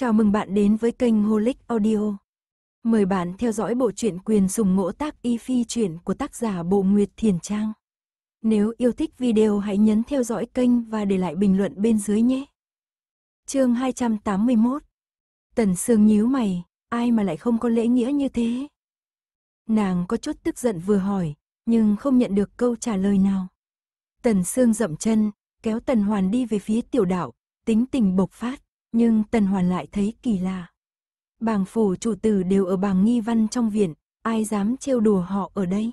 Chào mừng bạn đến với kênh Holic Audio. Mời bạn theo dõi bộ truyện quyền sùng ngỗ tác y phi truyện của tác giả Bộ Nguyệt Thiền Trang. Nếu yêu thích video hãy nhấn theo dõi kênh và để lại bình luận bên dưới nhé. Chương 281. Tần Sương nhíu mày, ai mà lại không có lễ nghĩa như thế? Nàng có chút tức giận vừa hỏi, nhưng không nhận được câu trả lời nào. Tần Sương dậm chân, kéo Tần Hoàn đi về phía tiểu đạo, tính tình bộc phát. Nhưng Tần Hoàn lại thấy kỳ lạ. Bàng phủ chủ tử đều ở bàng nghi văn trong viện, ai dám trêu đùa họ ở đây.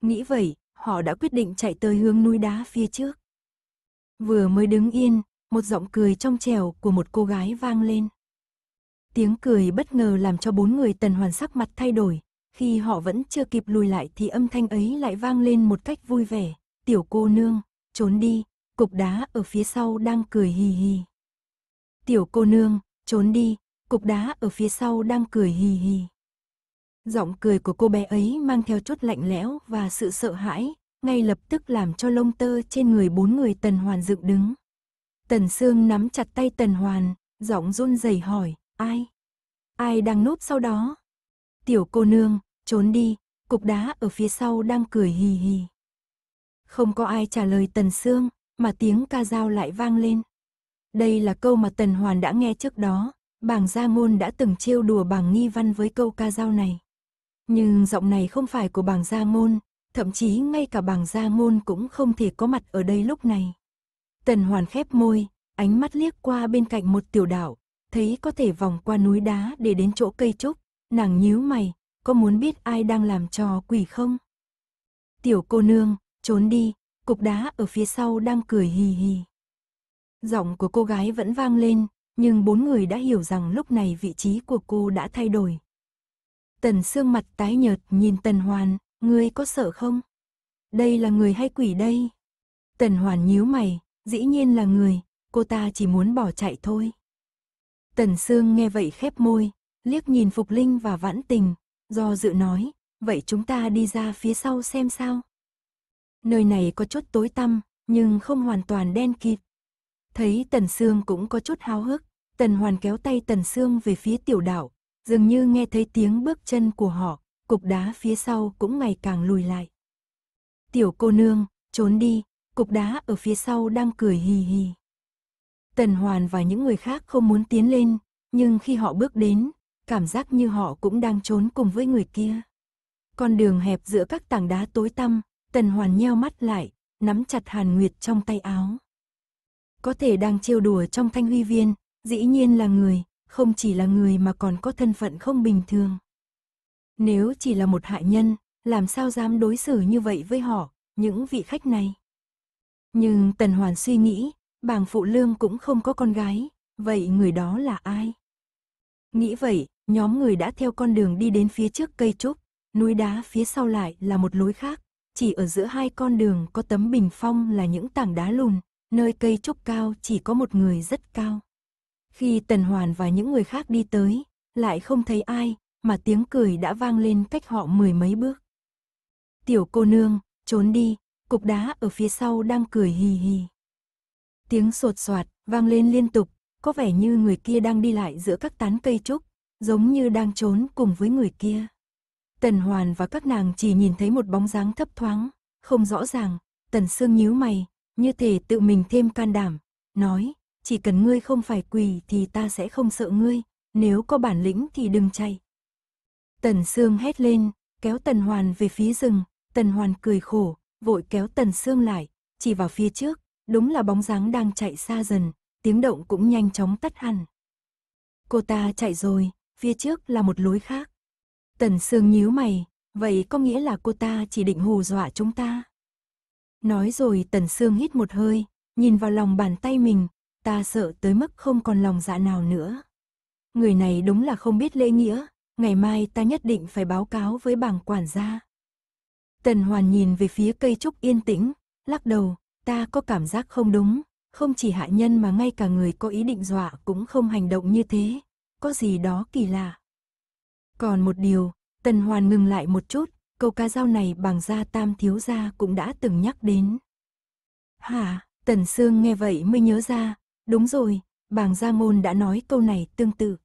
Nghĩ vậy, họ đã quyết định chạy tới hướng núi đá phía trước. Vừa mới đứng yên, một giọng cười trong trèo của một cô gái vang lên. Tiếng cười bất ngờ làm cho bốn người tần hoàn sắc mặt thay đổi, khi họ vẫn chưa kịp lùi lại thì âm thanh ấy lại vang lên một cách vui vẻ, tiểu cô nương, trốn đi, cục đá ở phía sau đang cười hì hì. Tiểu cô nương, trốn đi, cục đá ở phía sau đang cười hì hì. Giọng cười của cô bé ấy mang theo chút lạnh lẽo và sự sợ hãi, ngay lập tức làm cho lông tơ trên người bốn người Tần Hoàn dựng đứng. Tần Sương nắm chặt tay Tần Hoàn, giọng run rẩy hỏi, ai? Ai đang núp sau đó? Tiểu cô nương, trốn đi, cục đá ở phía sau đang cười hì hì. Không có ai trả lời Tần Sương, mà tiếng ca dao lại vang lên. Đây là câu mà Tần Hoàn đã nghe trước đó, bảng gia ngôn đã từng trêu đùa bảng nghi văn với câu ca dao này. Nhưng giọng này không phải của bảng gia ngôn, thậm chí ngay cả bảng gia ngôn cũng không thể có mặt ở đây lúc này. Tần Hoàn khép môi, ánh mắt liếc qua bên cạnh một tiểu đảo, thấy có thể vòng qua núi đá để đến chỗ cây trúc, nàng nhíu mày, có muốn biết ai đang làm trò quỷ không? Tiểu cô nương, trốn đi, cục đá ở phía sau đang cười hì hì. Giọng của cô gái vẫn vang lên, nhưng bốn người đã hiểu rằng lúc này vị trí của cô đã thay đổi. Tần Sương mặt tái nhợt nhìn Tần Hoàn, ngươi có sợ không? Đây là người hay quỷ đây? Tần Hoàn nhíu mày, dĩ nhiên là người, cô ta chỉ muốn bỏ chạy thôi. Tần Sương nghe vậy khép môi, liếc nhìn Phục Linh và Vãn Tình, do dự nói, vậy chúng ta đi ra phía sau xem sao. Nơi này có chút tối tăm, nhưng không hoàn toàn đen kịt. Thấy Tần Sương cũng có chút háo hức, Tần Hoàn kéo tay Tần Sương về phía tiểu đảo, dường như nghe thấy tiếng bước chân của họ, cục đá phía sau cũng ngày càng lùi lại. Tiểu cô nương, trốn đi, cục đá ở phía sau đang cười hì hì. Tần Hoàn và những người khác không muốn tiến lên, nhưng khi họ bước đến, cảm giác như họ cũng đang trốn cùng với người kia. Con đường hẹp giữa các tảng đá tối tăm, Tần Hoàn nheo mắt lại, nắm chặt Hàn Nguyệt trong tay áo có thể đang trêu đùa trong thanh huy viên, dĩ nhiên là người, không chỉ là người mà còn có thân phận không bình thường. Nếu chỉ là một hại nhân, làm sao dám đối xử như vậy với họ, những vị khách này. Nhưng Tần Hoàn suy nghĩ, bàng phụ lương cũng không có con gái, vậy người đó là ai? Nghĩ vậy, nhóm người đã theo con đường đi đến phía trước cây trúc, núi đá phía sau lại là một lối khác, chỉ ở giữa hai con đường có tấm bình phong là những tảng đá lùn, Nơi cây trúc cao chỉ có một người rất cao. Khi Tần Hoàn và những người khác đi tới, lại không thấy ai, mà tiếng cười đã vang lên cách họ mười mấy bước. Tiểu cô nương, trốn đi, cục đá ở phía sau đang cười hì hì. Tiếng sột soạt vang lên liên tục, có vẻ như người kia đang đi lại giữa các tán cây trúc, giống như đang trốn cùng với người kia. Tần Hoàn và các nàng chỉ nhìn thấy một bóng dáng thấp thoáng, không rõ ràng, Tần Sương nhíu mày, như thể tự mình thêm can đảm, nói, chỉ cần ngươi không phải quỳ thì ta sẽ không sợ ngươi, nếu có bản lĩnh thì đừng chạy. Tần Sương hét lên, kéo Tần Hoàn về phía rừng, Tần Hoàn cười khổ, vội kéo Tần Sương lại, chỉ vào phía trước, đúng là bóng dáng đang chạy xa dần, tiếng động cũng nhanh chóng tắt hẳn. Cô ta chạy rồi, phía trước là một lối khác. Tần Sương nhíu mày, vậy có nghĩa là cô ta chỉ định hù dọa chúng ta. Nói rồi Tần Sương hít một hơi, nhìn vào lòng bàn tay mình, ta sợ tới mức không còn lòng dạ nào nữa. Người này đúng là không biết lễ nghĩa, ngày mai ta nhất định phải báo cáo với bảng quản gia. Tần Hoàn nhìn về phía cây trúc yên tĩnh, lắc đầu, ta có cảm giác không đúng, không chỉ hạ nhân mà ngay cả người có ý định dọa cũng không hành động như thế, có gì đó kỳ lạ. Còn một điều, Tần Hoàn ngừng lại một chút, câu ca dao này bằng gia tam thiếu gia cũng đã từng nhắc đến. Hả, Tần Sương nghe vậy mới nhớ ra, đúng rồi, bàng gia môn đã nói câu này tương tự.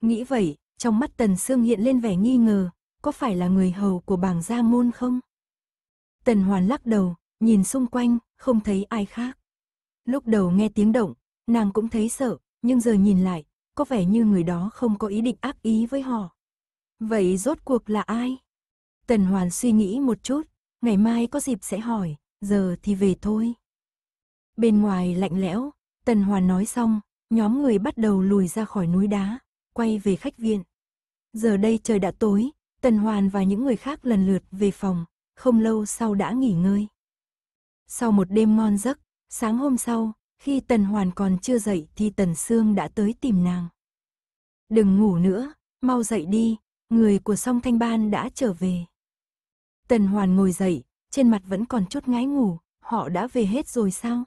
Nghĩ vậy, trong mắt Tần Sương hiện lên vẻ nghi ngờ, có phải là người hầu của bàng gia môn không? Tần Hoàn lắc đầu, nhìn xung quanh, không thấy ai khác. Lúc đầu nghe tiếng động, nàng cũng thấy sợ, nhưng giờ nhìn lại, có vẻ như người đó không có ý định ác ý với họ. Vậy rốt cuộc là ai? Tần Hoàn suy nghĩ một chút, ngày mai có dịp sẽ hỏi, giờ thì về thôi. Bên ngoài lạnh lẽo, Tần Hoàn nói xong, nhóm người bắt đầu lùi ra khỏi núi đá, quay về khách viện. Giờ đây trời đã tối, Tần Hoàn và những người khác lần lượt về phòng, không lâu sau đã nghỉ ngơi. Sau một đêm ngon giấc, sáng hôm sau, khi Tần Hoàn còn chưa dậy thì Tần Sương đã tới tìm nàng. Đừng ngủ nữa, mau dậy đi, người của song thanh ban đã trở về. Tần Hoàn ngồi dậy, trên mặt vẫn còn chút ngái ngủ, họ đã về hết rồi sao?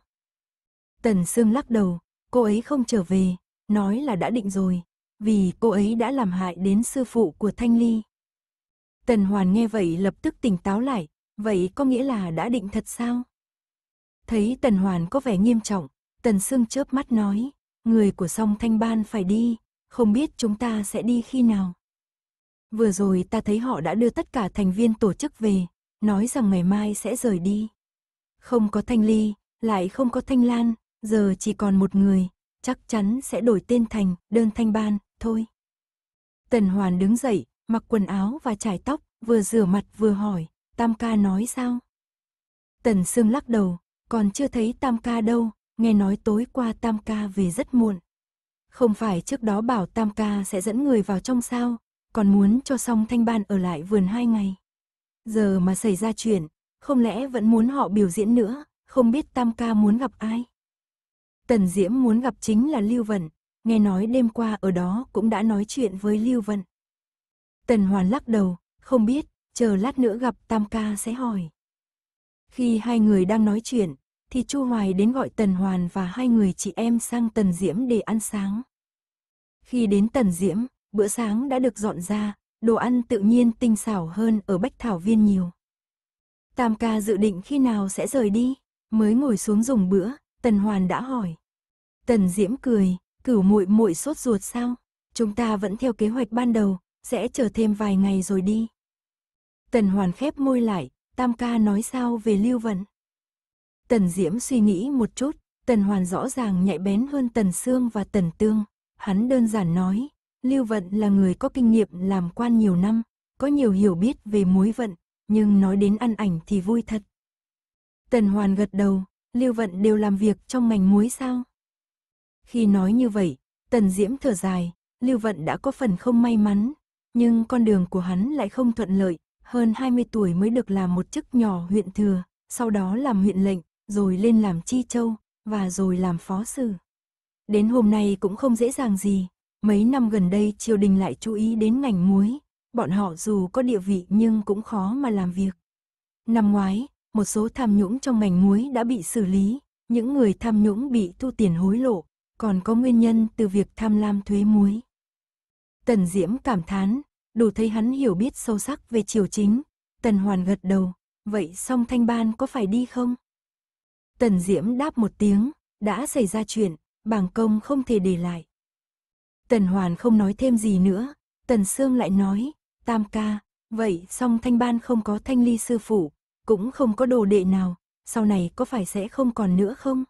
Tần Sương lắc đầu, cô ấy không trở về, nói là đã định rồi, vì cô ấy đã làm hại đến sư phụ của Thanh Ly. Tần Hoàn nghe vậy lập tức tỉnh táo lại, vậy có nghĩa là đã định thật sao? Thấy Tần Hoàn có vẻ nghiêm trọng, Tần Sương chớp mắt nói, người của song Thanh Ban phải đi, không biết chúng ta sẽ đi khi nào. Vừa rồi ta thấy họ đã đưa tất cả thành viên tổ chức về, nói rằng ngày mai sẽ rời đi. Không có Thanh Ly, lại không có Thanh Lan, giờ chỉ còn một người, chắc chắn sẽ đổi tên thành đơn thanh ban, thôi. Tần Hoàn đứng dậy, mặc quần áo và chải tóc, vừa rửa mặt vừa hỏi, Tam ca nói sao? Tần Sương lắc đầu, còn chưa thấy Tam ca đâu, nghe nói tối qua Tam ca về rất muộn. Không phải trước đó bảo Tam ca sẽ dẫn người vào trong sao, còn muốn cho xong thanh ban ở lại vườn hai ngày. Giờ mà xảy ra chuyện, không lẽ vẫn muốn họ biểu diễn nữa, không biết Tam ca muốn gặp ai. Tần Diễm muốn gặp chính là Lưu Vận, nghe nói đêm qua ở đó cũng đã nói chuyện với Lưu Vận. Tần Hoàn lắc đầu, không biết, chờ lát nữa gặp Tam ca sẽ hỏi. Khi hai người đang nói chuyện, thì Chu Hoài đến gọi Tần Hoàn và hai người chị em sang Tần Diễm để ăn sáng. Khi đến Tần Diễm, bữa sáng đã được dọn ra, đồ ăn tự nhiên tinh xảo hơn ở Bách Thảo Viên nhiều. Tam ca dự định khi nào sẽ rời đi, mới ngồi xuống dùng bữa, Tần Hoàn đã hỏi. Tần Diễm cười, cửu muội muội sốt ruột sao? Chúng ta vẫn theo kế hoạch ban đầu, sẽ chờ thêm vài ngày rồi đi. Tần Hoàn khép môi lại, Tam ca nói sao về Lưu Vận? Tần Diễm suy nghĩ một chút, Tần Hoàn rõ ràng nhạy bén hơn Tần Sương và Tần Tương. Hắn đơn giản nói, Lưu Vận là người có kinh nghiệm làm quan nhiều năm, có nhiều hiểu biết về mối vận, nhưng nói đến ăn ảnh thì vui thật. Tần Hoàn gật đầu, Lưu Vận đều làm việc trong ngành muối sao? Khi nói như vậy, Tần Diễm thở dài, Lưu Vận đã có phần không may mắn, nhưng con đường của hắn lại không thuận lợi, hơn 20 tuổi mới được làm một chức nhỏ huyện thừa, sau đó làm huyện lệnh, rồi lên làm chi châu, và rồi làm phó sử. Đến hôm nay cũng không dễ dàng gì, Mấy năm gần đây triều đình lại chú ý đến ngành muối, bọn họ dù có địa vị nhưng cũng khó mà làm việc. Năm ngoái, một số tham nhũng trong ngành muối đã bị xử lý, những người tham nhũng bị thu tiền hối lộ, còn có nguyên nhân từ việc tham lam thuế muối. Tần Diễm cảm thán, đủ thấy hắn hiểu biết sâu sắc về triều chính. Tần Hoàn gật đầu, vậy song Thanh Ban có phải đi không? Tần Diễm đáp một tiếng, đã xảy ra chuyện, bảng công không thể để lại. Tần Hoàn không nói thêm gì nữa, Tần Sương lại nói, tam ca, vậy song thanh ban không có thanh ly sư phụ, cũng không có đồ đệ nào, sau này có phải sẽ không còn nữa không?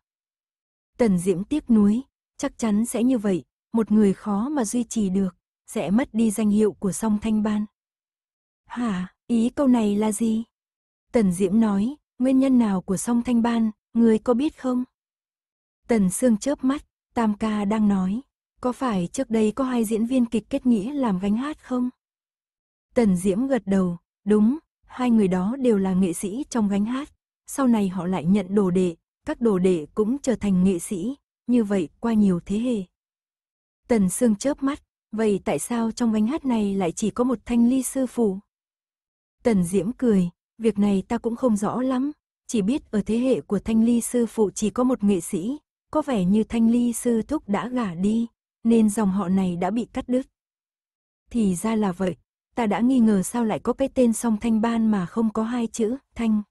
Tần Diễm tiếc nuối, chắc chắn sẽ như vậy, một người khó mà duy trì được, sẽ mất đi danh hiệu của song thanh ban. Hả, ý câu này là gì? Tần Diễm nói, nguyên nhân nào của song thanh ban, người có biết không? Tần Sương chớp mắt, Tam ca đang nói, có phải trước đây có hai diễn viên kịch kết nghĩa làm gánh hát không? Tần Diễm gật đầu, đúng, hai người đó đều là nghệ sĩ trong gánh hát. Sau này họ lại nhận đồ đệ, các đồ đệ cũng trở thành nghệ sĩ, như vậy qua nhiều thế hệ. Tần Sương chớp mắt, vậy tại sao trong gánh hát này lại chỉ có một thanh ly sư phụ? Tần Diễm cười, việc này ta cũng không rõ lắm, chỉ biết ở thế hệ của thanh ly sư phụ chỉ có một nghệ sĩ, có vẻ như thanh ly sư thúc đã gả đi nên dòng họ này đã bị cắt đứt. Thì ra là vậy, ta đã nghi ngờ sao lại có cái tên song thanh ban mà không có hai chữ, thanh.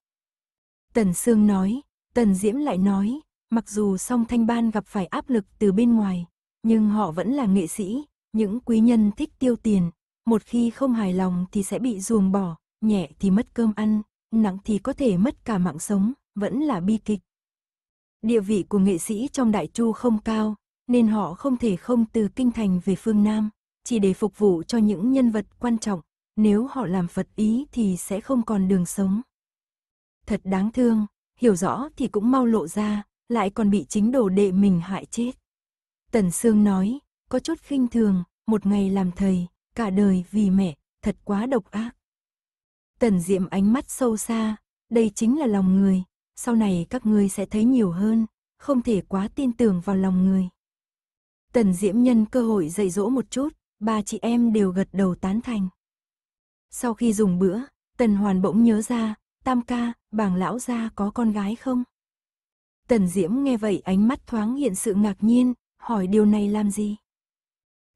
Tần Sương nói, Tần Diễm lại nói, mặc dù song thanh ban gặp phải áp lực từ bên ngoài, nhưng họ vẫn là nghệ sĩ, những quý nhân thích tiêu tiền, một khi không hài lòng thì sẽ bị ruồng bỏ, nhẹ thì mất cơm ăn, nặng thì có thể mất cả mạng sống, vẫn là bi kịch. Địa vị của nghệ sĩ trong đại chu không cao, nên họ không thể không từ kinh thành về phương Nam, chỉ để phục vụ cho những nhân vật quan trọng, nếu họ làm Phật ý thì sẽ không còn đường sống. Thật đáng thương, hiểu rõ thì cũng mau lộ ra, lại còn bị chính đồ đệ mình hại chết. Tần Sương nói, có chút khinh thường, một ngày làm thầy, cả đời vì mẹ, thật quá độc ác. Tần Diệm ánh mắt sâu xa, đây chính là lòng người, sau này các ngươi sẽ thấy nhiều hơn, không thể quá tin tưởng vào lòng người. Tần Diễm nhân cơ hội dạy dỗ một chút, ba chị em đều gật đầu tán thành. Sau khi dùng bữa, Tần Hoàn bỗng nhớ ra, Tam ca, Bàng lão gia có con gái không? Tần Diễm nghe vậy ánh mắt thoáng hiện sự ngạc nhiên, hỏi điều này làm gì?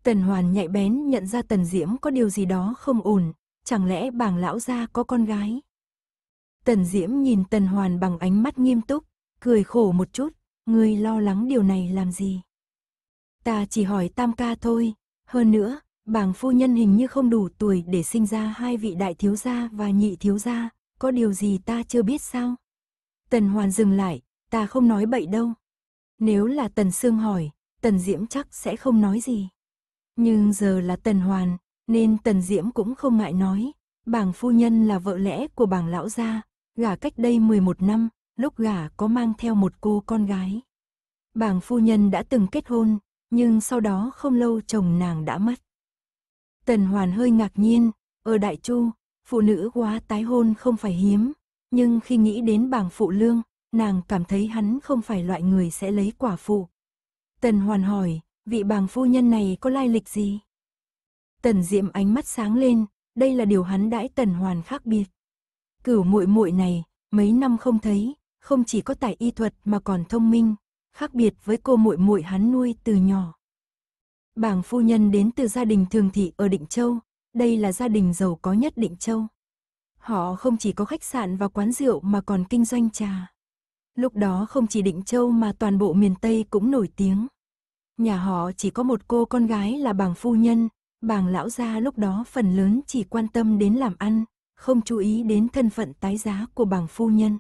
Tần Hoàn nhạy bén nhận ra Tần Diễm có điều gì đó không ổn, chẳng lẽ Bàng lão gia có con gái? Tần Diễm nhìn Tần Hoàn bằng ánh mắt nghiêm túc, cười khổ một chút, người lo lắng điều này làm gì? ta chỉ hỏi tam ca thôi. Hơn nữa, bảng phu nhân hình như không đủ tuổi để sinh ra hai vị đại thiếu gia và nhị thiếu gia, có điều gì ta chưa biết sao? Tần Hoàn dừng lại, ta không nói bậy đâu. Nếu là Tần Sương hỏi, Tần Diễm chắc sẽ không nói gì. Nhưng giờ là Tần Hoàn, nên Tần Diễm cũng không ngại nói. Bảng phu nhân là vợ lẽ của bảng lão gia, gả cách đây 11 năm, lúc gả có mang theo một cô con gái. Bảng phu nhân đã từng kết hôn, nhưng sau đó không lâu chồng nàng đã mất. Tần Hoàn hơi ngạc nhiên, ở ờ Đại Chu, phụ nữ quá tái hôn không phải hiếm, nhưng khi nghĩ đến bảng phụ lương, nàng cảm thấy hắn không phải loại người sẽ lấy quả phụ. Tần Hoàn hỏi, vị bàng phu nhân này có lai lịch gì? Tần Diệm ánh mắt sáng lên, đây là điều hắn đãi Tần Hoàn khác biệt. Cửu muội muội này, mấy năm không thấy, không chỉ có tài y thuật mà còn thông minh, khác biệt với cô muội muội hắn nuôi từ nhỏ. Bảng phu nhân đến từ gia đình thường thị ở Định Châu, đây là gia đình giàu có nhất Định Châu. Họ không chỉ có khách sạn và quán rượu mà còn kinh doanh trà. Lúc đó không chỉ Định Châu mà toàn bộ miền Tây cũng nổi tiếng. Nhà họ chỉ có một cô con gái là bảng phu nhân, bảng lão gia lúc đó phần lớn chỉ quan tâm đến làm ăn, không chú ý đến thân phận tái giá của bảng phu nhân.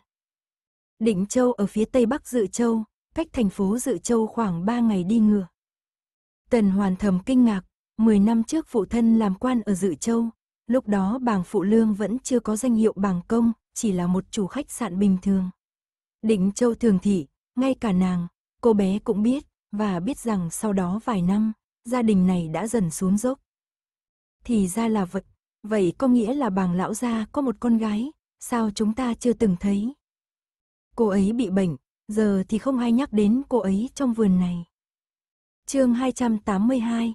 Định Châu ở phía tây bắc Dự Châu, cách thành phố Dự Châu khoảng 3 ngày đi ngựa. Tần Hoàn thầm kinh ngạc, 10 năm trước phụ thân làm quan ở Dự Châu, lúc đó bàng phụ lương vẫn chưa có danh hiệu bàng công, chỉ là một chủ khách sạn bình thường. Định Châu thường thị, ngay cả nàng, cô bé cũng biết, và biết rằng sau đó vài năm, gia đình này đã dần xuống dốc. Thì ra là vật, vậy có nghĩa là bàng lão gia có một con gái, sao chúng ta chưa từng thấy. Cô ấy bị bệnh, giờ thì không hay nhắc đến cô ấy trong vườn này. chương 282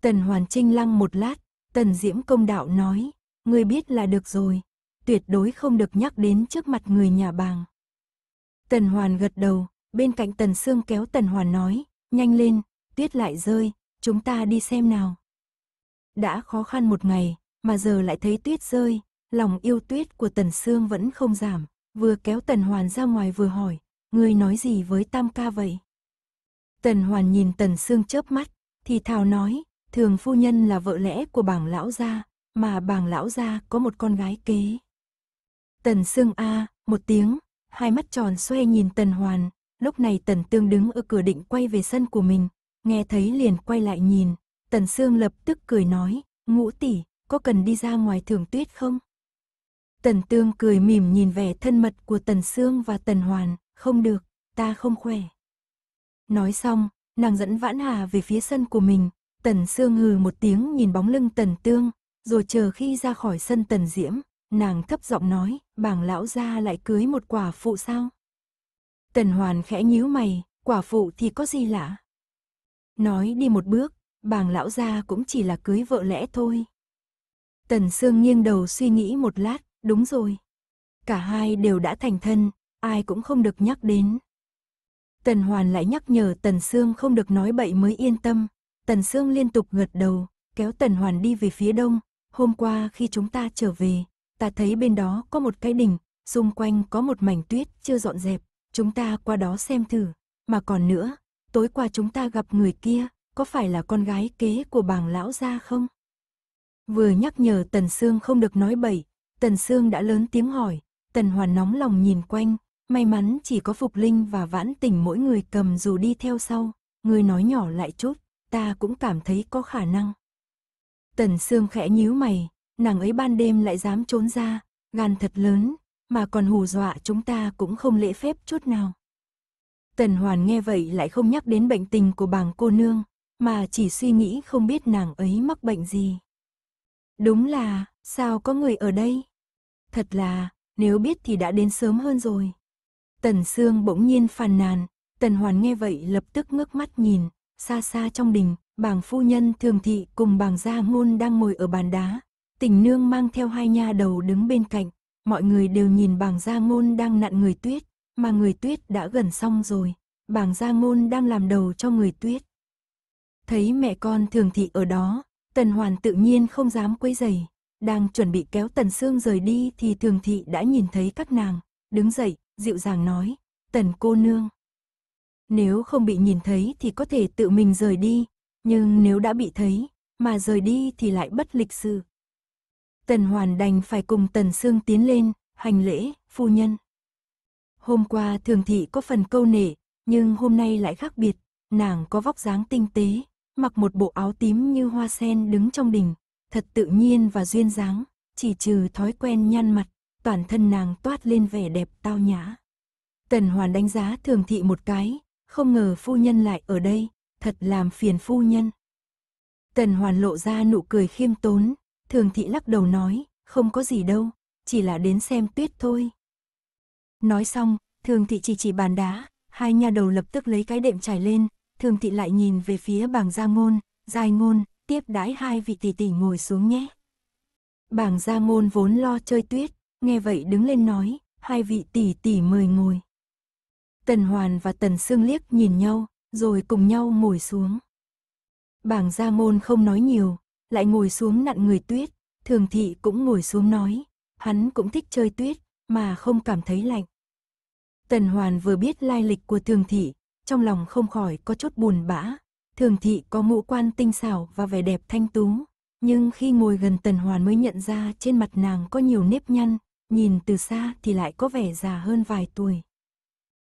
Tần Hoàn Trinh lăng một lát, Tần Diễm công đạo nói, người biết là được rồi, tuyệt đối không được nhắc đến trước mặt người nhà bàng. Tần Hoàn gật đầu, bên cạnh Tần Sương kéo Tần Hoàn nói, nhanh lên, tuyết lại rơi, chúng ta đi xem nào. Đã khó khăn một ngày, mà giờ lại thấy tuyết rơi, lòng yêu tuyết của Tần Sương vẫn không giảm, vừa kéo Tần Hoàn ra ngoài vừa hỏi, ngươi nói gì với tam ca vậy? Tần hoàn nhìn tần xương chớp mắt, thì thào nói, thường phu nhân là vợ lẽ của bảng lão gia, mà bảng lão gia có một con gái kế. Tần xương a một tiếng, hai mắt tròn xoe nhìn tần hoàn, lúc này tần tương đứng ở cửa định quay về sân của mình, nghe thấy liền quay lại nhìn, tần xương lập tức cười nói, ngũ tỷ, có cần đi ra ngoài thưởng tuyết không? Tần Tương cười mỉm nhìn vẻ thân mật của Tần Sương và Tần Hoàn, không được, ta không khỏe. Nói xong, nàng dẫn Vãn Hà về phía sân của mình, Tần Sương hừ một tiếng nhìn bóng lưng Tần Tương, rồi chờ khi ra khỏi sân Tần Diễm, nàng thấp giọng nói, Bàng lão ra lại cưới một quả phụ sao? Tần Hoàn khẽ nhíu mày, quả phụ thì có gì lạ? Nói đi một bước, bàng lão gia cũng chỉ là cưới vợ lẽ thôi. Tần Sương nghiêng đầu suy nghĩ một lát, đúng rồi. Cả hai đều đã thành thân, ai cũng không được nhắc đến. Tần Hoàn lại nhắc nhở Tần Sương không được nói bậy mới yên tâm. Tần Sương liên tục gật đầu, kéo Tần Hoàn đi về phía đông. Hôm qua khi chúng ta trở về, ta thấy bên đó có một cái đỉnh, xung quanh có một mảnh tuyết chưa dọn dẹp. Chúng ta qua đó xem thử. Mà còn nữa, tối qua chúng ta gặp người kia, có phải là con gái kế của bàng lão gia không? Vừa nhắc nhở Tần Sương không được nói bậy, Tần Sương đã lớn tiếng hỏi. Tần Hoàn nóng lòng nhìn quanh, May mắn chỉ có Phục Linh và Vãn Tình mỗi người cầm dù đi theo sau, người nói nhỏ lại chút, ta cũng cảm thấy có khả năng. Tần Sương khẽ nhíu mày, nàng ấy ban đêm lại dám trốn ra, gan thật lớn, mà còn hù dọa chúng ta cũng không lễ phép chút nào. Tần Hoàn nghe vậy lại không nhắc đến bệnh tình của bàng cô nương, mà chỉ suy nghĩ không biết nàng ấy mắc bệnh gì. Đúng là, sao có người ở đây? Thật là, nếu biết thì đã đến sớm hơn rồi. Tần Sương bỗng nhiên phàn nàn, Tần Hoàn nghe vậy lập tức ngước mắt nhìn, xa xa trong đình, bàng phu nhân thường thị cùng bàng gia ngôn đang ngồi ở bàn đá. Tình nương mang theo hai nha đầu đứng bên cạnh, mọi người đều nhìn bàng gia ngôn đang nặn người tuyết, mà người tuyết đã gần xong rồi, bàng gia ngôn đang làm đầu cho người tuyết. Thấy mẹ con thường thị ở đó, Tần Hoàn tự nhiên không dám quấy rầy đang chuẩn bị kéo Tần Sương rời đi thì thường thị đã nhìn thấy các nàng, đứng dậy, dịu dàng nói, tần cô nương. Nếu không bị nhìn thấy thì có thể tự mình rời đi, nhưng nếu đã bị thấy, mà rời đi thì lại bất lịch sự. Tần Hoàn đành phải cùng Tần Sương tiến lên, hành lễ, phu nhân. Hôm qua thường thị có phần câu nể, nhưng hôm nay lại khác biệt, nàng có vóc dáng tinh tế, mặc một bộ áo tím như hoa sen đứng trong đình, thật tự nhiên và duyên dáng, chỉ trừ thói quen nhăn mặt, toàn thân nàng toát lên vẻ đẹp tao nhã. Tần Hoàn đánh giá thường thị một cái, không ngờ phu nhân lại ở đây, thật làm phiền phu nhân. Tần Hoàn lộ ra nụ cười khiêm tốn, thường thị lắc đầu nói, không có gì đâu, chỉ là đến xem tuyết thôi. Nói xong, thường thị chỉ chỉ bàn đá, hai nhà đầu lập tức lấy cái đệm trải lên, thường thị lại nhìn về phía bảng gia ngôn, giai ngôn, tiếp đái hai vị tỷ tỷ ngồi xuống nhé. Bảng gia ngôn vốn lo chơi tuyết, nghe vậy đứng lên nói, hai vị tỷ tỷ mời ngồi. Tần Hoàn và Tần Sương liếc nhìn nhau, rồi cùng nhau ngồi xuống. Bảng Gia Môn không nói nhiều, lại ngồi xuống nặn người tuyết, Thường Thị cũng ngồi xuống nói, hắn cũng thích chơi tuyết, mà không cảm thấy lạnh. Tần Hoàn vừa biết lai lịch của Thường Thị, trong lòng không khỏi có chút buồn bã. Thường Thị có ngũ quan tinh xảo và vẻ đẹp thanh tú, nhưng khi ngồi gần Tần Hoàn mới nhận ra trên mặt nàng có nhiều nếp nhăn, nhìn từ xa thì lại có vẻ già hơn vài tuổi.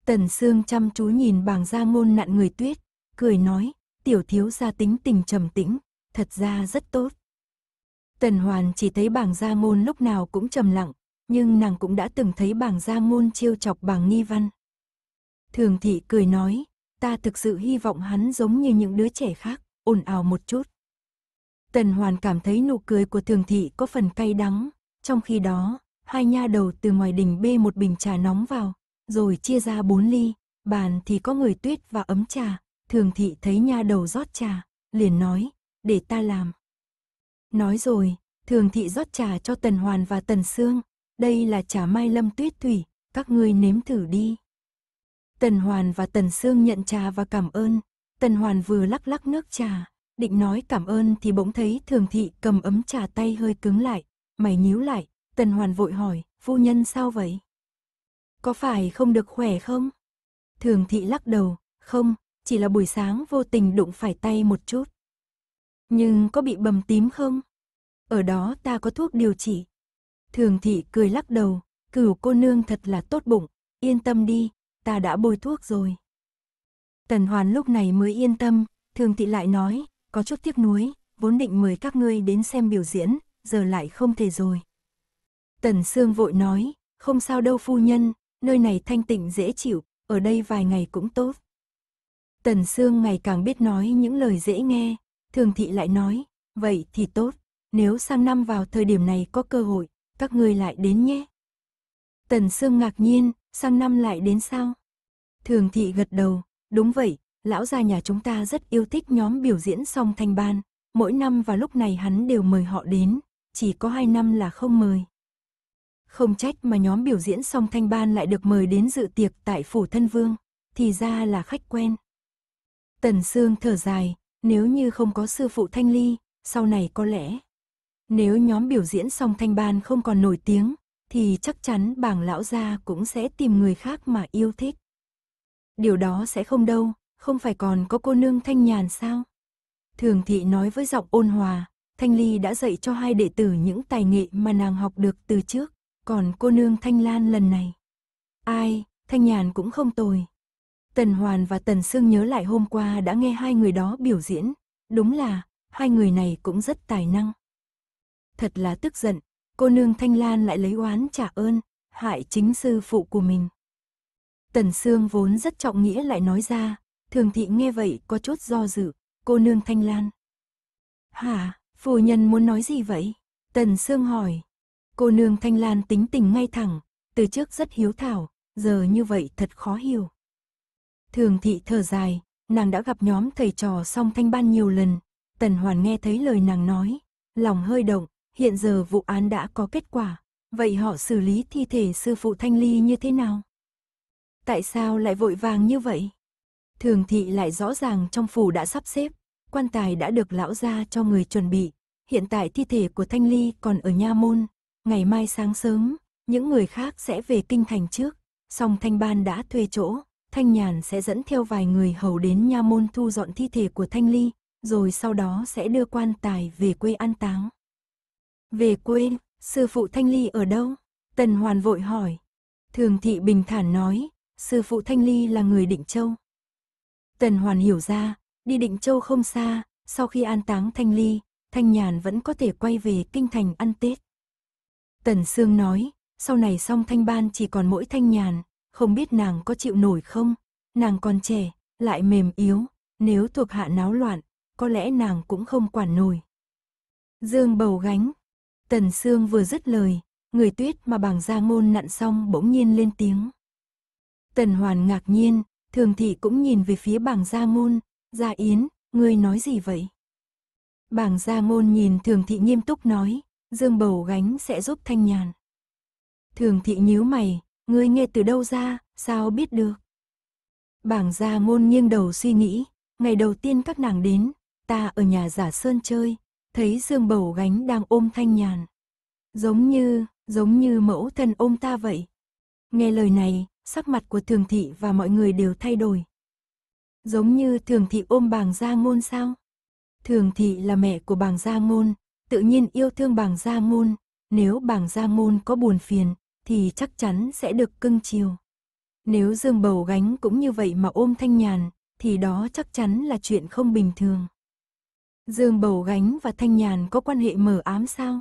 Tần Sương chăm chú nhìn bảng gia Môn nặn người tuyết, cười nói, tiểu thiếu gia tính tình trầm tĩnh, thật ra rất tốt. Tần Hoàn chỉ thấy bảng gia Môn lúc nào cũng trầm lặng, nhưng nàng cũng đã từng thấy bảng gia Môn chiêu chọc bảng nghi văn. Thường thị cười nói, ta thực sự hy vọng hắn giống như những đứa trẻ khác, ồn ào một chút. Tần Hoàn cảm thấy nụ cười của thường thị có phần cay đắng, trong khi đó, hai nha đầu từ ngoài đình bê một bình trà nóng vào, rồi chia ra bốn ly, bàn thì có người tuyết và ấm trà, thường thị thấy nha đầu rót trà, liền nói, để ta làm. Nói rồi, thường thị rót trà cho Tần Hoàn và Tần Sương, đây là trà mai lâm tuyết thủy, các ngươi nếm thử đi. Tần Hoàn và Tần Sương nhận trà và cảm ơn, Tần Hoàn vừa lắc lắc nước trà, định nói cảm ơn thì bỗng thấy thường thị cầm ấm trà tay hơi cứng lại, mày nhíu lại, Tần Hoàn vội hỏi, phu nhân sao vậy? Có phải không được khỏe không? Thường thị lắc đầu, không, chỉ là buổi sáng vô tình đụng phải tay một chút. Nhưng có bị bầm tím không? Ở đó ta có thuốc điều trị. Thường thị cười lắc đầu, cửu cô nương thật là tốt bụng, yên tâm đi, ta đã bôi thuốc rồi. Tần Hoàn lúc này mới yên tâm, thường thị lại nói, có chút tiếc nuối, vốn định mời các ngươi đến xem biểu diễn, giờ lại không thể rồi, Tần Sương vội nói, không sao đâu phu nhân, nơi này thanh tịnh dễ chịu, ở đây vài ngày cũng tốt. Tần Sương ngày càng biết nói những lời dễ nghe, thường thị lại nói, vậy thì tốt, nếu sang năm vào thời điểm này có cơ hội, các ngươi lại đến nhé. Tần Sương ngạc nhiên, sang năm lại đến sao? Thường thị gật đầu, đúng vậy, lão gia nhà chúng ta rất yêu thích nhóm biểu diễn song thanh ban, mỗi năm vào lúc này hắn đều mời họ đến, chỉ có hai năm là không mời. Không trách mà nhóm biểu diễn song thanh ban lại được mời đến dự tiệc tại phủ thân vương, thì ra là khách quen. Tần Sương thở dài, nếu như không có sư phụ Thanh Ly, sau này có lẽ. Nếu nhóm biểu diễn song thanh ban không còn nổi tiếng, thì chắc chắn bảng lão gia cũng sẽ tìm người khác mà yêu thích. Điều đó sẽ không đâu, không phải còn có cô nương thanh nhàn sao? Thường thị nói với giọng ôn hòa, Thanh Ly đã dạy cho hai đệ tử những tài nghệ mà nàng học được từ trước. Còn cô nương Thanh Lan lần này. Ai, Thanh Nhàn cũng không tồi. Tần Hoàn và Tần Sương nhớ lại hôm qua đã nghe hai người đó biểu diễn. Đúng là, hai người này cũng rất tài năng. Thật là tức giận, cô nương Thanh Lan lại lấy oán trả ơn, hại chính sư phụ của mình. Tần Sương vốn rất trọng nghĩa lại nói ra, thường thị nghe vậy có chút do dự, cô nương Thanh Lan. Hả, phu nhân muốn nói gì vậy? Tần Sương hỏi, Cô nương Thanh Lan tính tình ngay thẳng, từ trước rất hiếu thảo, giờ như vậy thật khó hiểu. Thường thị thở dài, nàng đã gặp nhóm thầy trò song thanh ban nhiều lần, Tần Hoàn nghe thấy lời nàng nói, lòng hơi động, hiện giờ vụ án đã có kết quả, vậy họ xử lý thi thể sư phụ Thanh Ly như thế nào? Tại sao lại vội vàng như vậy? Thường thị lại rõ ràng trong phủ đã sắp xếp, quan tài đã được lão gia cho người chuẩn bị, hiện tại thi thể của Thanh Ly còn ở nha môn, Ngày mai sáng sớm, những người khác sẽ về kinh thành trước, song Thanh Ban đã thuê chỗ, Thanh Nhàn sẽ dẫn theo vài người hầu đến nha môn thu dọn thi thể của Thanh Ly, rồi sau đó sẽ đưa quan tài về quê an táng. Về quê, sư phụ Thanh Ly ở đâu? Tần Hoàn vội hỏi. Thường thị bình thản nói, sư phụ Thanh Ly là người Định Châu. Tần Hoàn hiểu ra, đi Định Châu không xa, sau khi an táng Thanh Ly, Thanh Nhàn vẫn có thể quay về kinh thành ăn Tết. Tần Sương nói, sau này song thanh ban chỉ còn mỗi thanh nhàn, không biết nàng có chịu nổi không? Nàng còn trẻ, lại mềm yếu, nếu thuộc hạ náo loạn, có lẽ nàng cũng không quản nổi. Dương bầu gánh. Tần Sương vừa dứt lời, người tuyết mà bàng gia ngôn nặn xong bỗng nhiên lên tiếng. Tần Hoàn ngạc nhiên, thường thị cũng nhìn về phía bàng gia ngôn, gia yến, ngươi nói gì vậy? Bàng gia ngôn nhìn thường thị nghiêm túc nói, dương bầu gánh sẽ giúp thanh nhàn. Thường thị nhíu mày, ngươi nghe từ đâu ra, sao biết được? Bảng gia ngôn nghiêng đầu suy nghĩ, ngày đầu tiên các nàng đến, ta ở nhà giả sơn chơi, thấy dương bầu gánh đang ôm thanh nhàn. Giống như, giống như mẫu thân ôm ta vậy. Nghe lời này, sắc mặt của thường thị và mọi người đều thay đổi. Giống như thường thị ôm bàng gia ngôn sao? Thường thị là mẹ của bàng gia ngôn, tự nhiên yêu thương bàng gia môn, nếu bàng gia môn có buồn phiền, thì chắc chắn sẽ được cưng chiều. Nếu dương bầu gánh cũng như vậy mà ôm thanh nhàn, thì đó chắc chắn là chuyện không bình thường. Dương bầu gánh và thanh nhàn có quan hệ mờ ám sao?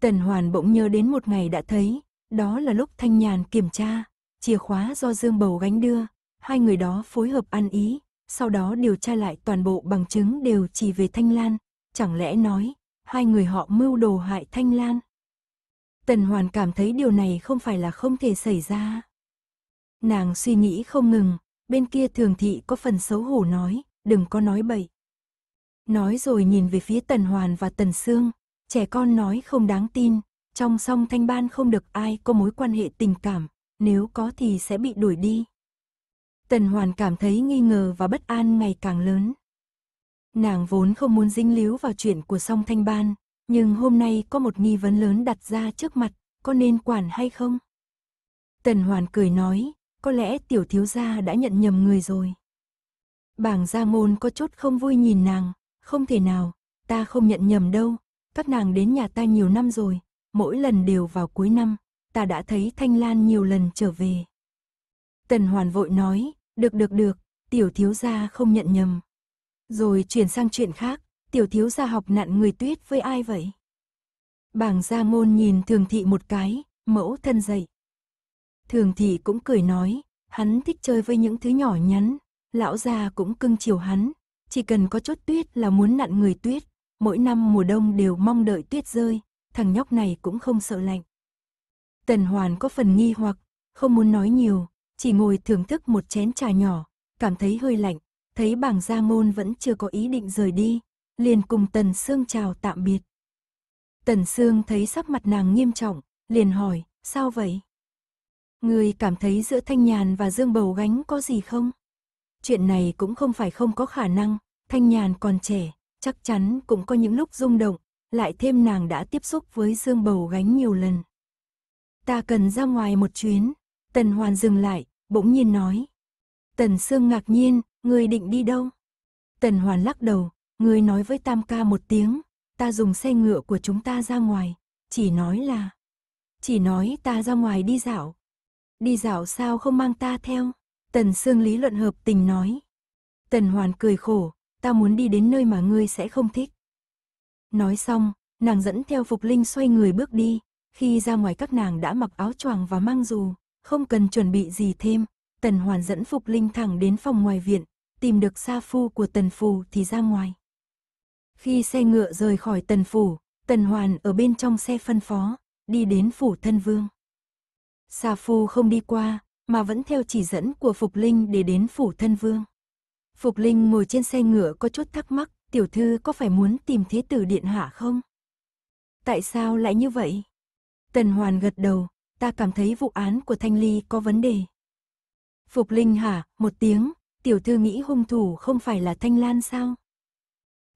Tần Hoàn bỗng nhớ đến một ngày đã thấy, đó là lúc thanh nhàn kiểm tra, chìa khóa do Dương bầu gánh đưa, hai người đó phối hợp ăn ý, sau đó điều tra lại toàn bộ bằng chứng đều chỉ về Thanh Lan, chẳng lẽ nói, hai người họ mưu đồ hại Thanh Lan. Tần Hoàn cảm thấy điều này không phải là không thể xảy ra. Nàng suy nghĩ không ngừng, bên kia thường thị có phần xấu hổ nói, đừng có nói bậy. Nói rồi nhìn về phía Tần Hoàn và Tần Sương, trẻ con nói không đáng tin, trong song thanh ban không được ai có mối quan hệ tình cảm, nếu có thì sẽ bị đuổi đi. Tần Hoàn cảm thấy nghi ngờ và bất an ngày càng lớn. Nàng vốn không muốn dính líu vào chuyện của song thanh ban, nhưng hôm nay có một nghi vấn lớn đặt ra trước mặt, có nên quản hay không? Tần Hoàn cười nói, có lẽ tiểu thiếu gia đã nhận nhầm người rồi. Bảng gia môn có chút không vui nhìn nàng, không thể nào, ta không nhận nhầm đâu, các nàng đến nhà ta nhiều năm rồi, mỗi lần đều vào cuối năm, ta đã thấy Thanh Lan nhiều lần trở về. Tần Hoàn vội nói, được được được, tiểu thiếu gia không nhận nhầm. Rồi chuyển sang chuyện khác, tiểu thiếu gia học nặn người tuyết với ai vậy? Bàng gia môn nhìn thường thị một cái, mẫu thân dậy. Thường thị cũng cười nói, hắn thích chơi với những thứ nhỏ nhắn, lão gia cũng cưng chiều hắn, chỉ cần có chút tuyết là muốn nặn người tuyết, mỗi năm mùa đông đều mong đợi tuyết rơi, thằng nhóc này cũng không sợ lạnh. Tần Hoàn có phần nghi hoặc, không muốn nói nhiều, chỉ ngồi thưởng thức một chén trà nhỏ, cảm thấy hơi lạnh, thấy bảng gia ngôn vẫn chưa có ý định rời đi, liền cùng Tần Sương chào tạm biệt. Tần Sương thấy sắc mặt nàng nghiêm trọng, liền hỏi, sao vậy? Người cảm thấy giữa Thanh Nhàn và Dương Bầu gánh có gì không? Chuyện này cũng không phải không có khả năng, Thanh Nhàn còn trẻ, chắc chắn cũng có những lúc rung động, lại thêm nàng đã tiếp xúc với Dương Bầu gánh nhiều lần. Ta cần ra ngoài một chuyến, Tần Hoàn dừng lại, bỗng nhiên nói. Tần Sương ngạc nhiên, Người định đi đâu? Tần Hoàn lắc đầu, người nói với Tam Ca một tiếng, ta dùng xe ngựa của chúng ta ra ngoài, chỉ nói là... Chỉ nói ta ra ngoài đi dạo. Đi dạo sao không mang ta theo? Tần Sương lý luận hợp tình nói. Tần Hoàn cười khổ, ta muốn đi đến nơi mà ngươi sẽ không thích. Nói xong, nàng dẫn theo Phục Linh xoay người bước đi, khi ra ngoài các nàng đã mặc áo choàng và mang dù, không cần chuẩn bị gì thêm, Tần Hoàn dẫn Phục Linh thẳng đến phòng ngoài viện, tìm được sa phu của tần phủ thì ra ngoài. Khi xe ngựa rời khỏi tần phủ, tần hoàn ở bên trong xe phân phó, đi đến phủ thân vương. Sa phu không đi qua, mà vẫn theo chỉ dẫn của Phục Linh để đến phủ thân vương. Phục Linh ngồi trên xe ngựa có chút thắc mắc, tiểu thư có phải muốn tìm thế tử điện hạ không? Tại sao lại như vậy? Tần Hoàn gật đầu, ta cảm thấy vụ án của Thanh Ly có vấn đề. Phục Linh hả, một tiếng, tiểu thư nghĩ hung thủ không phải là Thanh Lan sao?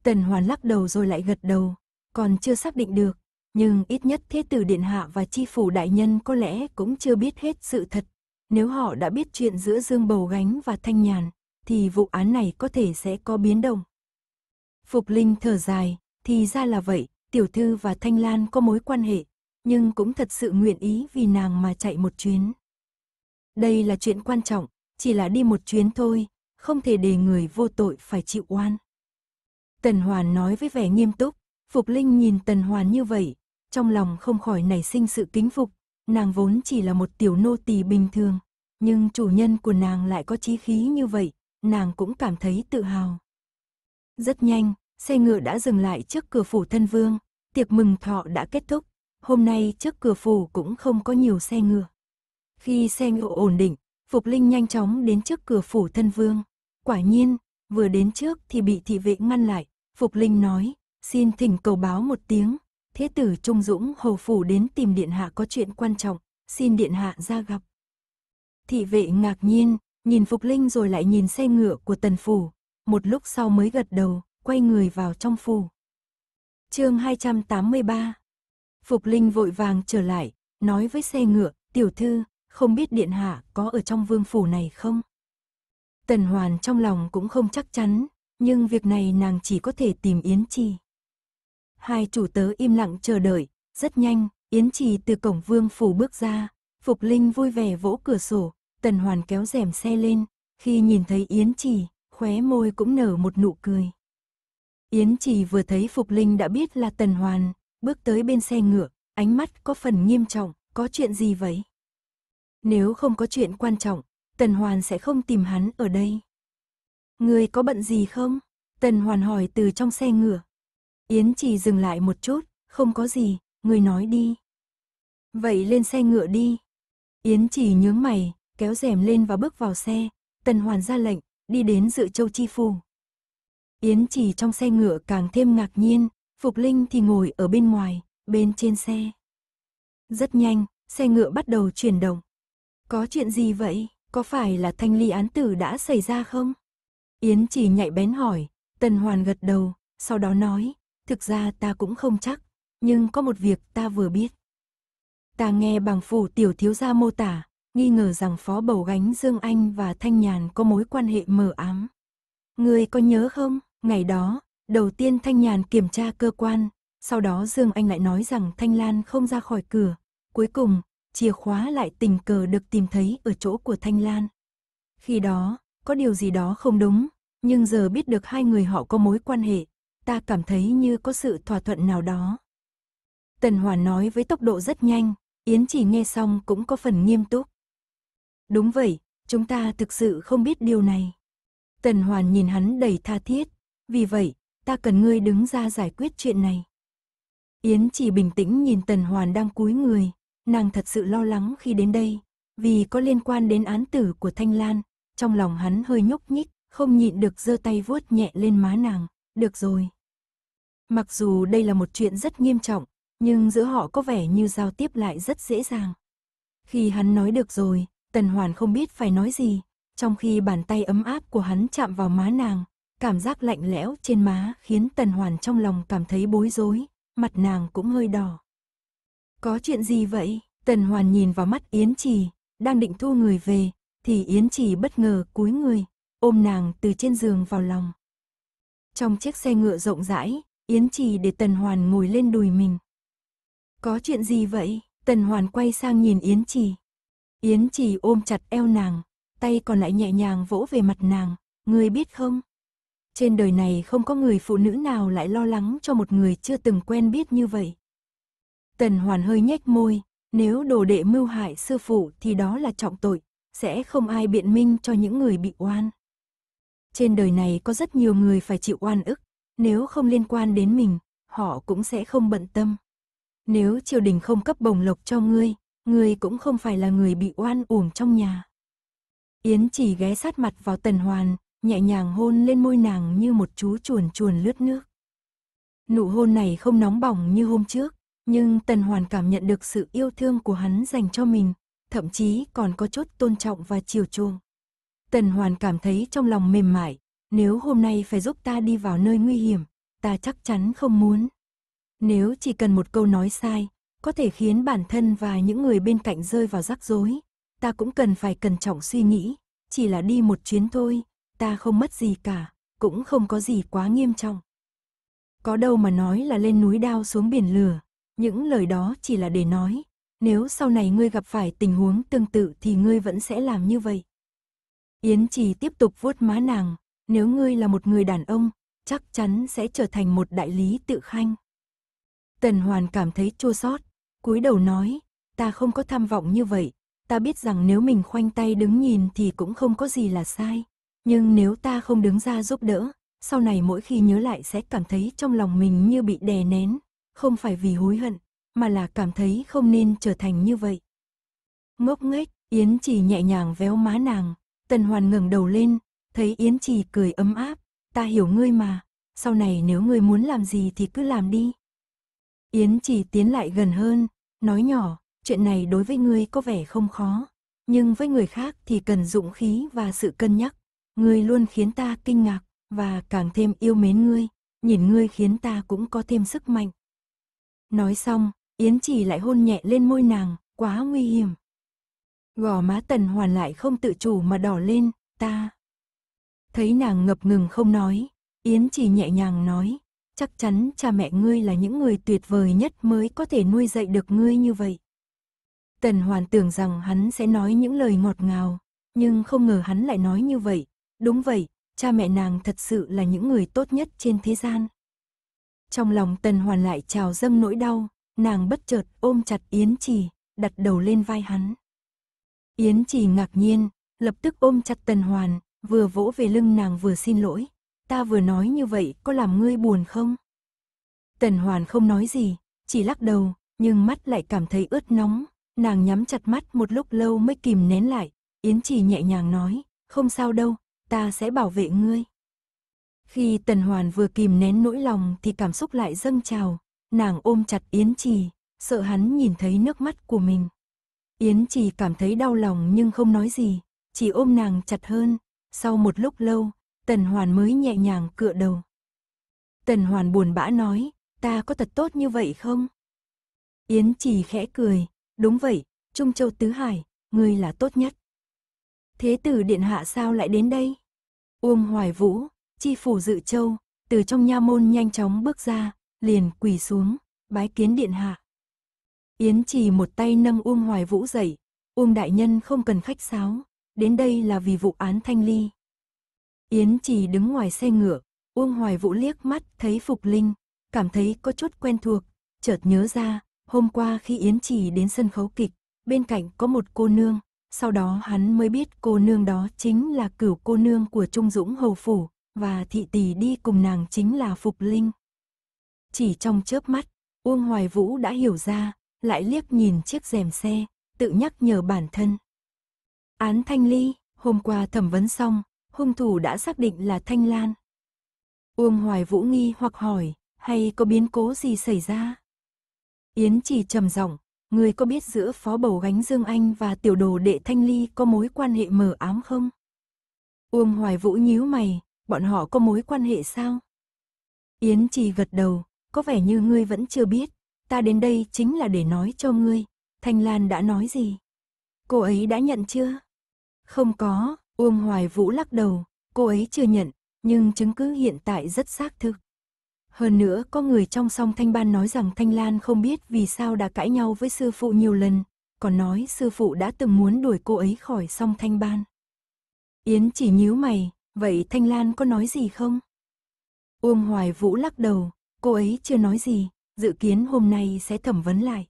Tần Hoàn lắc đầu rồi lại gật đầu, còn chưa xác định được, nhưng ít nhất thế tử điện hạ và chi phủ đại nhân có lẽ cũng chưa biết hết sự thật. Nếu họ đã biết chuyện giữa Dương Bầu Gánh và Thanh Nhàn, thì vụ án này có thể sẽ có biến động. Phục Linh thở dài, thì ra là vậy, tiểu thư và Thanh Lan có mối quan hệ, nhưng cũng thật sự nguyện ý vì nàng mà chạy một chuyến. Đây là chuyện quan trọng, chỉ là đi một chuyến thôi, không thể để người vô tội phải chịu oan. Tần Hoàn nói với vẻ nghiêm túc, Phục Linh nhìn Tần Hoàn như vậy, trong lòng không khỏi nảy sinh sự kính phục, nàng vốn chỉ là một tiểu nô tỳ bình thường, nhưng chủ nhân của nàng lại có chí khí như vậy, nàng cũng cảm thấy tự hào. Rất nhanh, xe ngựa đã dừng lại trước cửa phủ thân vương, tiệc mừng thọ đã kết thúc, hôm nay trước cửa phủ cũng không có nhiều xe ngựa. Khi xe ngựa ổn định, Phục Linh nhanh chóng đến trước cửa phủ thân vương. Quả nhiên, vừa đến trước thì bị thị vệ ngăn lại, Phục Linh nói, xin thỉnh cầu báo một tiếng, thế tử Trung Dũng hầu phủ đến tìm điện hạ có chuyện quan trọng, xin điện hạ ra gặp. Thị vệ ngạc nhiên, nhìn Phục Linh rồi lại nhìn xe ngựa của tần phủ, một lúc sau mới gật đầu, quay người vào trong phủ. chương 283 Phục Linh vội vàng trở lại, nói với xe ngựa, tiểu thư, không biết điện hạ có ở trong vương phủ này không? Tần Hoàn trong lòng cũng không chắc chắn, nhưng việc này nàng chỉ có thể tìm Yến Trì. Hai chủ tớ im lặng chờ đợi, rất nhanh, Yến Trì từ cổng vương phủ bước ra, Phục Linh vui vẻ vỗ cửa sổ, Tần Hoàn kéo rèm xe lên, khi nhìn thấy Yến Trì, khóe môi cũng nở một nụ cười. Yến Trì vừa thấy Phục Linh đã biết là Tần Hoàn, bước tới bên xe ngựa, ánh mắt có phần nghiêm trọng, có chuyện gì vậy? Nếu không có chuyện quan trọng, Tần Hoàn sẽ không tìm hắn ở đây. Ngươi có bận gì không? Tần Hoàn hỏi từ trong xe ngựa. Yến chỉ dừng lại một chút, không có gì, người nói đi. Vậy lên xe ngựa đi. Yến chỉ nhướng mày, kéo rèm lên và bước vào xe, Tần Hoàn ra lệnh, đi đến dự châu chi Phù. Yến chỉ trong xe ngựa càng thêm ngạc nhiên, Phục Linh thì ngồi ở bên ngoài, bên trên xe. Rất nhanh, xe ngựa bắt đầu chuyển động. Có chuyện gì vậy? có phải là thanh ly án tử đã xảy ra không? Yến chỉ nhạy bén hỏi, Tần Hoàn gật đầu, sau đó nói, thực ra ta cũng không chắc, nhưng có một việc ta vừa biết. Ta nghe bằng phủ tiểu thiếu gia mô tả, nghi ngờ rằng phó bầu gánh Dương Anh và Thanh Nhàn có mối quan hệ mờ ám. Người có nhớ không, ngày đó, đầu tiên Thanh Nhàn kiểm tra cơ quan, sau đó Dương Anh lại nói rằng Thanh Lan không ra khỏi cửa. Cuối cùng, chìa khóa lại tình cờ được tìm thấy ở chỗ của Thanh Lan. Khi đó, có điều gì đó không đúng, nhưng giờ biết được hai người họ có mối quan hệ, ta cảm thấy như có sự thỏa thuận nào đó. Tần Hòa nói với tốc độ rất nhanh, Yến chỉ nghe xong cũng có phần nghiêm túc. Đúng vậy, chúng ta thực sự không biết điều này. Tần Hoàn nhìn hắn đầy tha thiết, vì vậy, ta cần ngươi đứng ra giải quyết chuyện này. Yến chỉ bình tĩnh nhìn Tần Hoàn đang cúi người, Nàng thật sự lo lắng khi đến đây, vì có liên quan đến án tử của Thanh Lan, trong lòng hắn hơi nhúc nhích, không nhịn được giơ tay vuốt nhẹ lên má nàng, được rồi. Mặc dù đây là một chuyện rất nghiêm trọng, nhưng giữa họ có vẻ như giao tiếp lại rất dễ dàng. Khi hắn nói được rồi, Tần Hoàn không biết phải nói gì, trong khi bàn tay ấm áp của hắn chạm vào má nàng, cảm giác lạnh lẽo trên má khiến Tần Hoàn trong lòng cảm thấy bối rối, mặt nàng cũng hơi đỏ. Có chuyện gì vậy? Tần Hoàn nhìn vào mắt Yến Trì, đang định thu người về, thì Yến Trì bất ngờ cúi người, ôm nàng từ trên giường vào lòng. Trong chiếc xe ngựa rộng rãi, Yến Trì để Tần Hoàn ngồi lên đùi mình. Có chuyện gì vậy? Tần Hoàn quay sang nhìn Yến Trì. Yến Trì ôm chặt eo nàng, tay còn lại nhẹ nhàng vỗ về mặt nàng, người biết không? Trên đời này không có người phụ nữ nào lại lo lắng cho một người chưa từng quen biết như vậy. Tần Hoàn hơi nhếch môi, nếu đồ đệ mưu hại sư phụ thì đó là trọng tội, sẽ không ai biện minh cho những người bị oan. Trên đời này có rất nhiều người phải chịu oan ức, nếu không liên quan đến mình, họ cũng sẽ không bận tâm. Nếu triều đình không cấp bồng lộc cho ngươi, ngươi cũng không phải là người bị oan uổng trong nhà. Yến chỉ ghé sát mặt vào tần hoàn, nhẹ nhàng hôn lên môi nàng như một chú chuồn chuồn lướt nước. Nụ hôn này không nóng bỏng như hôm trước, nhưng Tần Hoàn cảm nhận được sự yêu thương của hắn dành cho mình, thậm chí còn có chút tôn trọng và chiều chuộng. Tần Hoàn cảm thấy trong lòng mềm mại, nếu hôm nay phải giúp ta đi vào nơi nguy hiểm, ta chắc chắn không muốn. Nếu chỉ cần một câu nói sai, có thể khiến bản thân và những người bên cạnh rơi vào rắc rối, ta cũng cần phải cẩn trọng suy nghĩ, chỉ là đi một chuyến thôi, ta không mất gì cả, cũng không có gì quá nghiêm trọng. Có đâu mà nói là lên núi đao xuống biển lửa, những lời đó chỉ là để nói, nếu sau này ngươi gặp phải tình huống tương tự thì ngươi vẫn sẽ làm như vậy. Yến Trì tiếp tục vuốt má nàng, nếu ngươi là một người đàn ông, chắc chắn sẽ trở thành một đại lý tự khanh. Tần Hoàn cảm thấy chua xót, cúi đầu nói, ta không có tham vọng như vậy, ta biết rằng nếu mình khoanh tay đứng nhìn thì cũng không có gì là sai, nhưng nếu ta không đứng ra giúp đỡ, sau này mỗi khi nhớ lại sẽ cảm thấy trong lòng mình như bị đè nén, không phải vì hối hận, mà là cảm thấy không nên trở thành như vậy. Ngốc nghếch, Yến Trì nhẹ nhàng véo má nàng, Tần Hoàn ngẩng đầu lên, thấy Yến Trì cười ấm áp, ta hiểu ngươi mà, sau này nếu ngươi muốn làm gì thì cứ làm đi. Yến Trì tiến lại gần hơn, nói nhỏ, chuyện này đối với ngươi có vẻ không khó, nhưng với người khác thì cần dũng khí và sự cân nhắc. Ngươi luôn khiến ta kinh ngạc và càng thêm yêu mến ngươi, nhìn ngươi khiến ta cũng có thêm sức mạnh. Nói xong, Yến chỉ lại hôn nhẹ lên môi nàng, quá nguy hiểm. Gò má tần hoàn lại không tự chủ mà đỏ lên, ta. Thấy nàng ngập ngừng không nói, Yến chỉ nhẹ nhàng nói, chắc chắn cha mẹ ngươi là những người tuyệt vời nhất mới có thể nuôi dạy được ngươi như vậy. Tần hoàn tưởng rằng hắn sẽ nói những lời ngọt ngào, nhưng không ngờ hắn lại nói như vậy. Đúng vậy, cha mẹ nàng thật sự là những người tốt nhất trên thế gian. Trong lòng Tần Hoàn lại trào dâng nỗi đau, nàng bất chợt ôm chặt Yến Trì, đặt đầu lên vai hắn. Yến Trì ngạc nhiên, lập tức ôm chặt Tần Hoàn, vừa vỗ về lưng nàng vừa xin lỗi. Ta vừa nói như vậy có làm ngươi buồn không? Tần Hoàn không nói gì, chỉ lắc đầu, nhưng mắt lại cảm thấy ướt nóng. Nàng nhắm chặt mắt một lúc lâu mới kìm nén lại. Yến Trì nhẹ nhàng nói, không sao đâu, ta sẽ bảo vệ ngươi. Khi Tần Hoàn vừa kìm nén nỗi lòng thì cảm xúc lại dâng trào, nàng ôm chặt Yến Trì, sợ hắn nhìn thấy nước mắt của mình. Yến Trì cảm thấy đau lòng nhưng không nói gì, chỉ ôm nàng chặt hơn, sau một lúc lâu, Tần Hoàn mới nhẹ nhàng cựa đầu. Tần Hoàn buồn bã nói, ta có thật tốt như vậy không? Yến Trì khẽ cười, đúng vậy, Trung Châu Tứ Hải, ngươi là tốt nhất. Thế tử Điện Hạ sao lại đến đây? Uông Hoài Vũ, Chi phủ dự châu, từ trong nha môn nhanh chóng bước ra, liền quỳ xuống, bái kiến điện hạ. Yến trì một tay nâng Uông Hoài Vũ dậy, Uông Đại Nhân không cần khách sáo, đến đây là vì vụ án Thanh Ly. Yến trì đứng ngoài xe ngựa, Uông Hoài Vũ liếc mắt thấy Phục Linh, cảm thấy có chút quen thuộc, chợt nhớ ra, hôm qua khi Yến trì đến sân khấu kịch, bên cạnh có một cô nương, sau đó hắn mới biết cô nương đó chính là cửu cô nương của Trung Dũng Hầu Phủ, và thị tỷ đi cùng nàng chính là Phục Linh. Chỉ trong chớp mắt, Uông Hoài Vũ đã hiểu ra, lại liếc nhìn chiếc rèm xe, tự nhắc nhở bản thân. Án Thanh Ly, hôm qua thẩm vấn xong, hung thủ đã xác định là Thanh Lan. Uông Hoài Vũ nghi hoặc hỏi, hay có biến cố gì xảy ra? Yến chỉ trầm giọng, người có biết giữa phó bầu gánh Dương Anh và tiểu đồ đệ Thanh Ly có mối quan hệ mờ ám không? Uông Hoài Vũ nhíu mày, bọn họ có mối quan hệ sao? Yến Trì gật đầu, có vẻ như ngươi vẫn chưa biết, ta đến đây chính là để nói cho ngươi, Thanh Lan đã nói gì? Cô ấy đã nhận chưa? Không có, Uông Hoài Vũ lắc đầu, cô ấy chưa nhận, nhưng chứng cứ hiện tại rất xác thực. Hơn nữa, có người trong song Thanh Ban nói rằng Thanh Lan không biết vì sao đã cãi nhau với sư phụ nhiều lần, còn nói sư phụ đã từng muốn đuổi cô ấy khỏi song Thanh Ban. Yến chỉ nhíu mày, Vậy Thanh Lan có nói gì không? Uông Hoài Vũ lắc đầu, cô ấy chưa nói gì, dự kiến hôm nay sẽ thẩm vấn lại.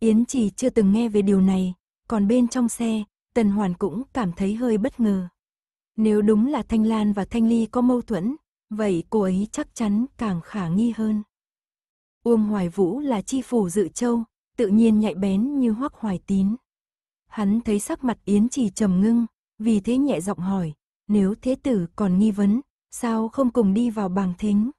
Yến chỉ chưa từng nghe về điều này, còn bên trong xe, Tần Hoàn cũng cảm thấy hơi bất ngờ. Nếu đúng là Thanh Lan và Thanh Ly có mâu thuẫn, vậy cô ấy chắc chắn càng khả nghi hơn. Uông Hoài Vũ là chi phủ dự châu, tự nhiên nhạy bén như hoắc hoài tín. Hắn thấy sắc mặt Yến chỉ trầm ngưng, vì thế nhẹ giọng hỏi, nếu thế tử còn nghi vấn, sao không cùng đi vào bàng thính?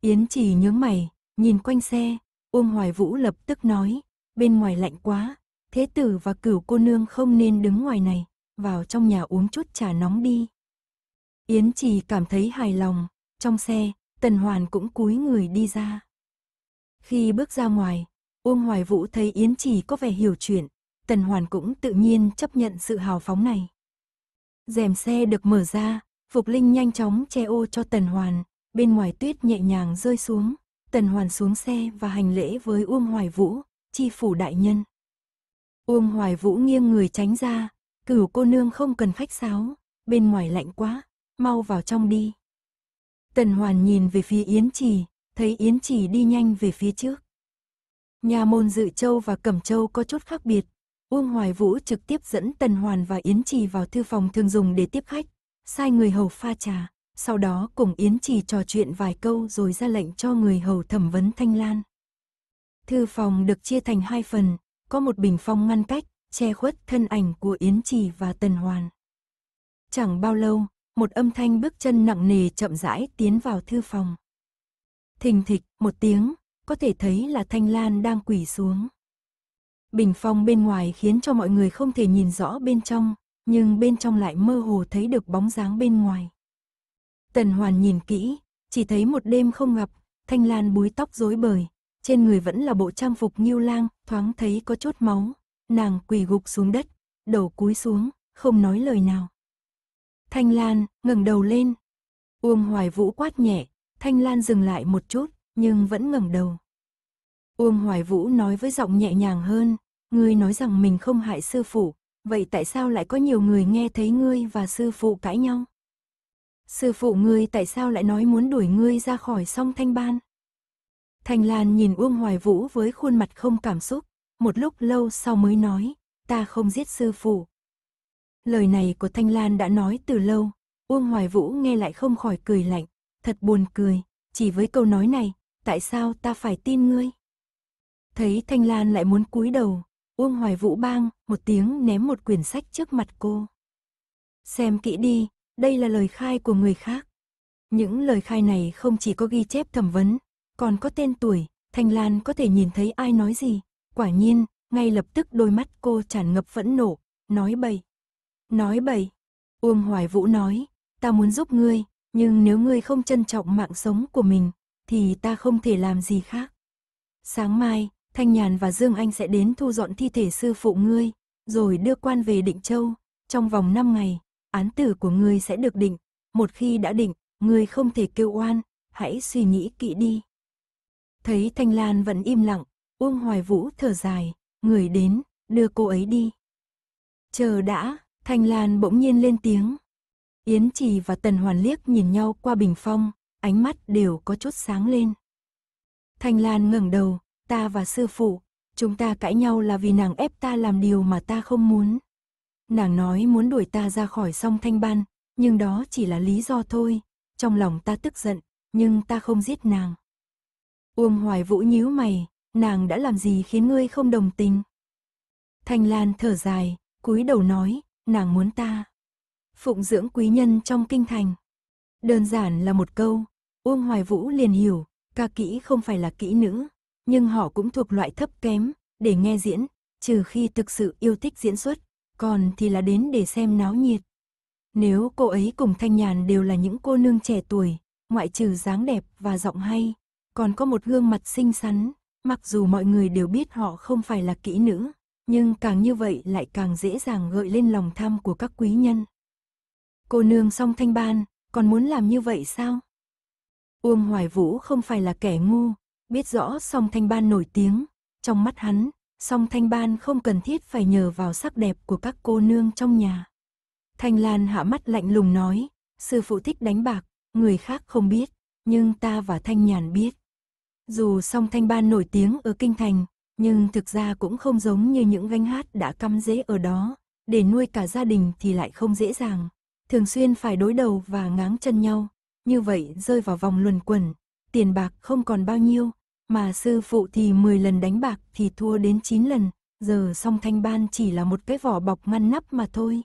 Yến chỉ nhướng mày, nhìn quanh xe, Uông Hoài Vũ lập tức nói, bên ngoài lạnh quá, thế tử và cửu cô nương không nên đứng ngoài này, vào trong nhà uống chút trà nóng đi. Yến chỉ cảm thấy hài lòng, trong xe, Tần Hoàn cũng cúi người đi ra. Khi bước ra ngoài, Uông Hoài Vũ thấy Yến chỉ có vẻ hiểu chuyện, Tần Hoàn cũng tự nhiên chấp nhận sự hào phóng này. Rèm xe được mở ra, Phục Linh nhanh chóng che ô cho Tần Hoàn, bên ngoài tuyết nhẹ nhàng rơi xuống, Tần Hoàn xuống xe và hành lễ với Uông Hoài Vũ, chi phủ đại nhân. Uông Hoài Vũ nghiêng người tránh ra, cửu cô nương không cần khách sáo, bên ngoài lạnh quá, mau vào trong đi. Tần Hoàn nhìn về phía Yến Trì, thấy Yến Trì đi nhanh về phía trước. Nhà môn Dự Châu và Cẩm Châu có chút khác biệt, Uông Hoài Vũ trực tiếp dẫn Tần Hoàn và Yến Trì vào thư phòng thường dùng để tiếp khách, sai người hầu pha trà, sau đó cùng Yến Trì trò chuyện vài câu rồi ra lệnh cho người hầu thẩm vấn Thanh Lan. Thư phòng được chia thành hai phần, có một bình phong ngăn cách, che khuất thân ảnh của Yến Trì và Tần Hoàn. Chẳng bao lâu, một âm thanh bước chân nặng nề chậm rãi tiến vào thư phòng. Thình thịch, một tiếng, có thể thấy là Thanh Lan đang quỳ xuống. Bình phong bên ngoài khiến cho mọi người không thể nhìn rõ bên trong, nhưng bên trong lại mơ hồ thấy được bóng dáng bên ngoài. Tần Hoàn nhìn kỹ, chỉ thấy một đêm không gặp, Thanh Lan búi tóc rối bời, trên người vẫn là bộ trang phục nghiêu lang, thoáng thấy có chút máu, nàng quỳ gục xuống đất, đầu cúi xuống, không nói lời nào. Thanh Lan ngẩng đầu lên. Uông Hoài Vũ quát nhẹ, Thanh Lan dừng lại một chút, nhưng vẫn ngẩng đầu. Uông Hoài Vũ nói với giọng nhẹ nhàng hơn, ngươi nói rằng mình không hại sư phụ, vậy tại sao lại có nhiều người nghe thấy ngươi và sư phụ cãi nhau? Sư phụ ngươi tại sao lại nói muốn đuổi ngươi ra khỏi song thanh ban? Thành Lan nhìn Uông Hoài Vũ với khuôn mặt không cảm xúc, một lúc lâu sau mới nói, ta không giết sư phụ. Lời này của Thanh Lan đã nói từ lâu, Uông Hoài Vũ nghe lại không khỏi cười lạnh, thật buồn cười, chỉ với câu nói này, tại sao ta phải tin ngươi? Thấy Thanh Lan lại muốn cúi đầu, Uông Hoài Vũ bang, một tiếng ném một quyển sách trước mặt cô. Xem kỹ đi, đây là lời khai của người khác. Những lời khai này không chỉ có ghi chép thẩm vấn, còn có tên tuổi, Thanh Lan có thể nhìn thấy ai nói gì. Quả nhiên, ngay lập tức đôi mắt cô tràn ngập phẫn nộ, nói bậy. Nói bậy. Uông Hoài Vũ nói, ta muốn giúp ngươi, nhưng nếu ngươi không trân trọng mạng sống của mình, thì ta không thể làm gì khác. Sáng mai, Thanh Nhàn và Dương Anh sẽ đến thu dọn thi thể sư phụ ngươi, rồi đưa quan về Định Châu. Trong vòng 5 ngày, án tử của ngươi sẽ được định. Một khi đã định, ngươi không thể kêu oan, hãy suy nghĩ kỹ đi. Thấy Thanh Lan vẫn im lặng, Uông Hoài Vũ thở dài, người đến, đưa cô ấy đi. Chờ đã, Thanh Lan bỗng nhiên lên tiếng. Yến Trì và Tần Hoàn liếc nhìn nhau qua bình phong, ánh mắt đều có chút sáng lên. Thanh Lan ngẩng đầu, ta và sư phụ, chúng ta cãi nhau là vì nàng ép ta làm điều mà ta không muốn. Nàng nói muốn đuổi ta ra khỏi song thanh ban, nhưng đó chỉ là lý do thôi, trong lòng ta tức giận, nhưng ta không giết nàng. Uông Hoài Vũ nhíu mày, nàng đã làm gì khiến ngươi không đồng tình? Thanh Lan thở dài, cúi đầu nói, nàng muốn ta. Phụng dưỡng quý nhân trong kinh thành. Đơn giản là một câu, Uông Hoài Vũ liền hiểu, ca kỹ không phải là kỹ nữ, nhưng họ cũng thuộc loại thấp kém, để nghe diễn, trừ khi thực sự yêu thích diễn xuất, còn thì là đến để xem náo nhiệt. Nếu cô ấy cùng Thanh Nhàn đều là những cô nương trẻ tuổi, ngoại trừ dáng đẹp và giọng hay, còn có một gương mặt xinh xắn, mặc dù mọi người đều biết họ không phải là kỹ nữ, nhưng càng như vậy lại càng dễ dàng gợi lên lòng tham của các quý nhân. Cô nương song thanh ban, còn muốn làm như vậy sao? Uông Hoài Vũ không phải là kẻ ngu, Biết rõ song thanh ban nổi tiếng, trong mắt hắn, song thanh ban không cần thiết phải nhờ vào sắc đẹp của các cô nương trong nhà. Thanh Lan hạ mắt lạnh lùng nói, sư phụ thích đánh bạc, người khác không biết, nhưng ta và Thanh Nhàn biết. Dù song thanh ban nổi tiếng ở Kinh Thành, nhưng thực ra cũng không giống như những gánh hát đã cắm dễ ở đó, để nuôi cả gia đình thì lại không dễ dàng. Thường xuyên phải đối đầu và ngáng chân nhau, như vậy rơi vào vòng luẩn quẩn, tiền bạc không còn bao nhiêu, mà sư phụ thì 10 lần đánh bạc thì thua đến 9 lần, giờ song thanh ban chỉ là một cái vỏ bọc ngăn nắp mà thôi.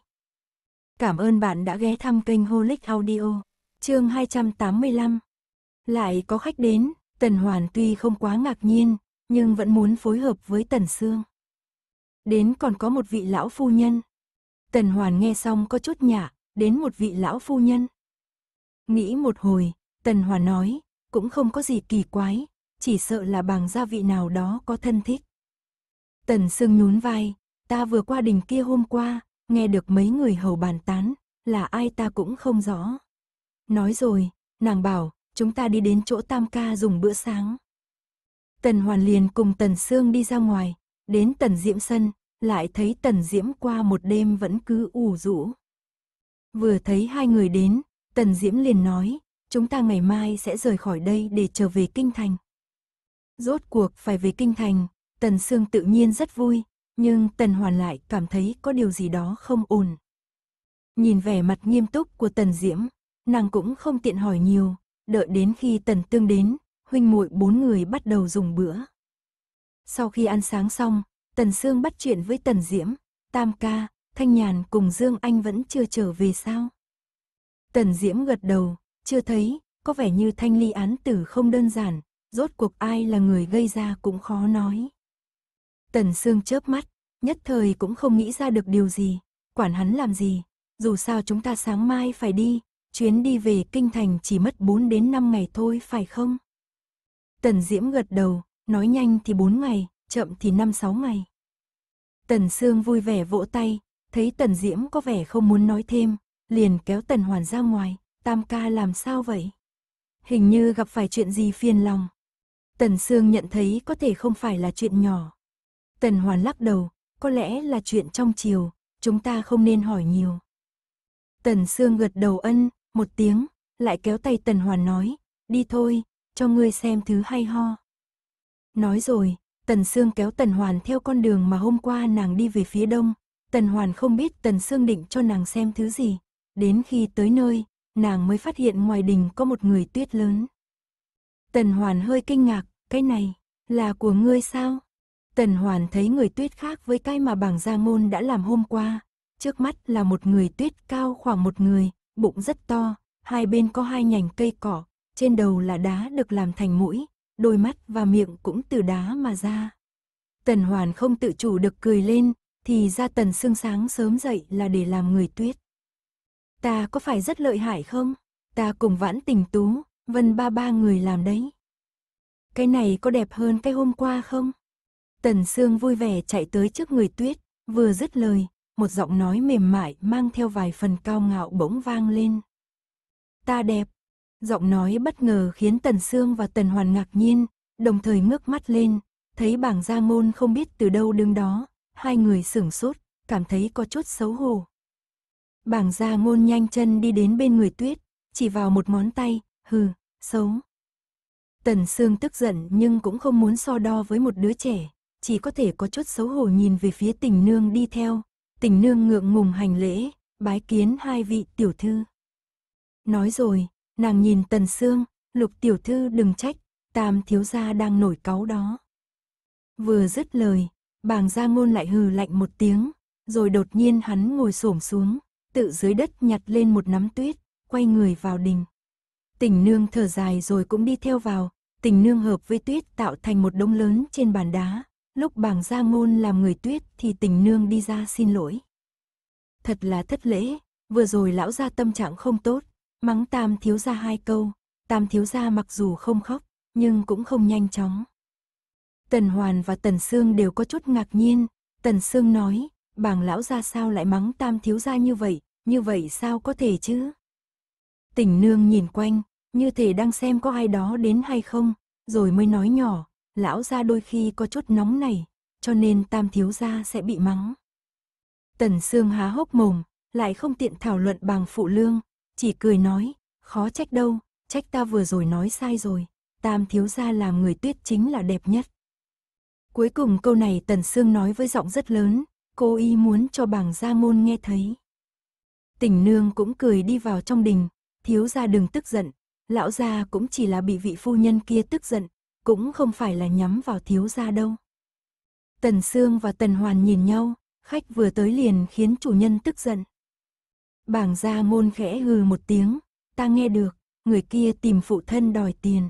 Cảm ơn bạn đã ghé thăm kênh Holic Audio, chương 285. Lại có khách đến, Tần Hoàn tuy không quá ngạc nhiên, nhưng vẫn muốn phối hợp với Tần Sương. Đến còn có một vị lão phu nhân. Tần Hoàn nghe xong có chút nhả, đến một vị lão phu nhân. Nghĩ một hồi, Tần Hoàn nói, cũng không có gì kỳ quái, chỉ sợ là bằng gia vị nào đó có thân thích. Tần Sương nhún vai, ta vừa qua đình kia hôm qua, nghe được mấy người hầu bàn tán, là ai ta cũng không rõ. Nói rồi, nàng bảo, chúng ta đi đến chỗ Tam Ca dùng bữa sáng. Tần Hoàn liền cùng Tần Sương đi ra ngoài, đến Tần Diễm Sân, lại thấy Tần Diễm qua một đêm vẫn cứ ủ rũ. Vừa thấy hai người đến, Tần Diễm liền nói, chúng ta ngày mai sẽ rời khỏi đây để trở về Kinh Thành. Rốt cuộc phải về kinh thành, Tần Sương tự nhiên rất vui, nhưng Tần Hoàn lại cảm thấy có điều gì đó không ổn. Nhìn vẻ mặt nghiêm túc của Tần Diễm, nàng cũng không tiện hỏi nhiều, đợi đến khi Tần Tương đến, huynh muội bốn người bắt đầu dùng bữa. Sau khi ăn sáng xong, Tần Sương bắt chuyện với Tần Diễm, Tam Ca, Thanh Nhàn cùng Dương Anh vẫn chưa trở về sao. Tần Diễm gật đầu, chưa thấy, có vẻ như thanh ly án tử không đơn giản, rốt cuộc ai là người gây ra cũng khó nói. Tần Sương chớp mắt, nhất thời cũng không nghĩ ra được điều gì, quản hắn làm gì, dù sao chúng ta sáng mai phải đi, chuyến đi về kinh thành chỉ mất 4 đến 5 ngày thôi phải không? Tần Diễm gật đầu, nói nhanh thì 4 ngày, chậm thì 5-6 ngày. Tần Sương vui vẻ vỗ tay, thấy Tần Diễm có vẻ không muốn nói thêm, liền kéo Tần Hoàn ra ngoài, tam ca làm sao vậy? Hình như gặp phải chuyện gì phiền lòng. Tần Sương nhận thấy có thể không phải là chuyện nhỏ. Tần Hoàn lắc đầu, có lẽ là chuyện trong chiều, chúng ta không nên hỏi nhiều. Tần Sương gật đầu ân, một tiếng, lại kéo tay Tần Hoàn nói, đi thôi, cho ngươi xem thứ hay ho. Nói rồi, Tần Sương kéo Tần Hoàn theo con đường mà hôm qua nàng đi về phía đông. Tần Hoàn không biết Tần Sương định cho nàng xem thứ gì. Đến khi tới nơi, nàng mới phát hiện ngoài đình có một người tuyết lớn. Tần Hoàn hơi kinh ngạc, cái này, là của ngươi sao? Tần Hoàn thấy người tuyết khác với cái mà bảng Gia Môn đã làm hôm qua. Trước mắt là một người tuyết cao khoảng một người, bụng rất to, hai bên có hai nhành cây cỏ, trên đầu là đá được làm thành mũi, đôi mắt và miệng cũng từ đá mà ra. Tần Hoàn không tự chủ được cười lên, thì ra Tần Sương sáng sớm dậy là để làm người tuyết. Ta có phải rất lợi hại không? Ta cùng vãn tình tú, Vân ba ba người làm đấy. Cái này có đẹp hơn cái hôm qua không? Tần Sương vui vẻ chạy tới trước người tuyết, vừa dứt lời, một giọng nói mềm mại mang theo vài phần cao ngạo bỗng vang lên. Ta đẹp. Giọng nói bất ngờ khiến Tần Sương và Tần Hoàn ngạc nhiên, đồng thời ngước mắt lên, thấy bảng gia ngôn không biết từ đâu đứng đó, hai người sửng sốt, cảm thấy có chút xấu hổ. Bảng gia ngôn nhanh chân đi đến bên người tuyết, chỉ vào một ngón tay, hừ, xấu. Tần Sương tức giận nhưng cũng không muốn so đo với một đứa trẻ, chỉ có thể có chút xấu hổ nhìn về phía tình nương đi theo. Tình nương ngượng ngùng hành lễ, bái kiến hai vị tiểu thư. Nói rồi, nàng nhìn Tần Sương, lục tiểu thư đừng trách, tam thiếu gia đang nổi cáu đó. Vừa dứt lời, bàng gia ngôn lại hừ lạnh một tiếng, rồi đột nhiên hắn ngồi xổm xuống, tự dưới đất nhặt lên một nắm tuyết, quay người vào đình. Tình nương thở dài rồi cũng đi theo vào, tình nương hợp với tuyết tạo thành một đống lớn trên bàn đá. Lúc bảng gia ngôn làm người tuyết thì tình nương đi ra xin lỗi. Thật là thất lễ, vừa rồi lão gia tâm trạng không tốt, mắng tam thiếu gia hai câu, tam thiếu gia mặc dù không khóc, nhưng cũng không nhanh chóng. Tần Hoàn và Tần Sương đều có chút ngạc nhiên, Tần Sương nói, bảng lão gia sao lại mắng tam thiếu gia như vậy, như vậy sao có thể chứ? Tỉnh nương nhìn quanh, như thể đang xem có ai đó đến hay không, rồi mới nói nhỏ, lão ra đôi khi có chút nóng này, cho nên tam thiếu gia sẽ bị mắng. Tần Sương há hốc mồm, lại không tiện thảo luận bằng phụ lương, chỉ cười nói, khó trách đâu, trách ta vừa rồi nói sai rồi, tam thiếu gia làm người tuyết chính là đẹp nhất. Cuối cùng câu này Tần Sương nói với giọng rất lớn, cô y muốn cho bảng gia môn nghe thấy. Tỉnh nương cũng cười đi vào trong đình, Thiếu gia đừng tức giận, lão gia cũng chỉ là bị vị phu nhân kia tức giận, cũng không phải là nhắm vào thiếu gia đâu. Tần Sương và Tần Hoàn nhìn nhau, khách vừa tới liền khiến chủ nhân tức giận. Bảng gia môn khẽ hừ một tiếng, ta nghe được, người kia tìm phụ thân đòi tiền.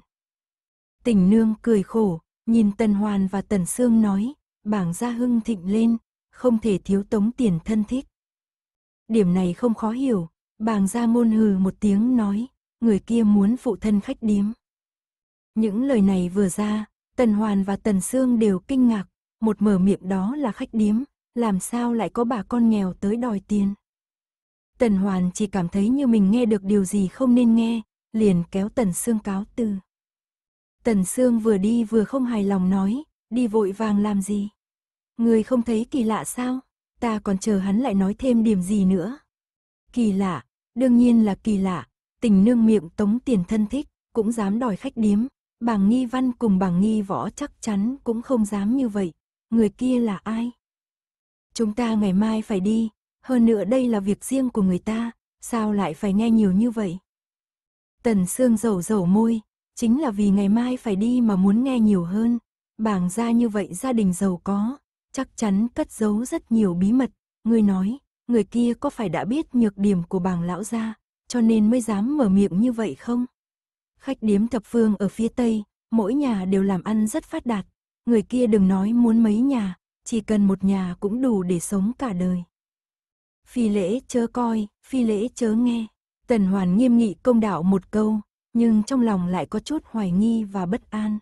Tỉnh nương cười khổ, nhìn Tần Hoàn và Tần Sương nói, bảng gia hưng thịnh lên, không thể thiếu tống tiền thân thích. Điểm này không khó hiểu, Bàng gia môn hừ một tiếng nói, người kia muốn phụ thân khách điếm. Những lời này vừa ra, Tần Hoàn và Tần Sương đều kinh ngạc, một mở miệng đó là khách điếm, làm sao lại có bà con nghèo tới đòi tiền. Tần Hoàn chỉ cảm thấy như mình nghe được điều gì không nên nghe, liền kéo Tần Sương cáo từ. Tần Sương vừa đi vừa không hài lòng nói, đi vội vàng làm gì? Người không thấy kỳ lạ sao? Ta còn chờ hắn lại nói thêm điểm gì nữa. Kỳ lạ, đương nhiên là kỳ lạ, tình nương miệng tống tiền thân thích, cũng dám đòi khách điếm, Bàng nghi văn cùng Bàng nghi võ chắc chắn cũng không dám như vậy, người kia là ai? Chúng ta ngày mai phải đi, hơn nữa đây là việc riêng của người ta, sao lại phải nghe nhiều như vậy? Tần Sương rầu rầu môi, chính là vì ngày mai phải đi mà muốn nghe nhiều hơn, Bàng ra như vậy gia đình giàu có, chắc chắn cất giấu rất nhiều bí mật, ngươi nói, người kia có phải đã biết nhược điểm của bàng lão gia, cho nên mới dám mở miệng như vậy không? Khách điếm thập phương ở phía Tây, mỗi nhà đều làm ăn rất phát đạt, người kia đừng nói muốn mấy nhà, chỉ cần một nhà cũng đủ để sống cả đời. Phi lễ chớ coi, phi lễ chớ nghe. Tần Hoàn nghiêm nghị công đạo một câu, nhưng trong lòng lại có chút hoài nghi và bất an.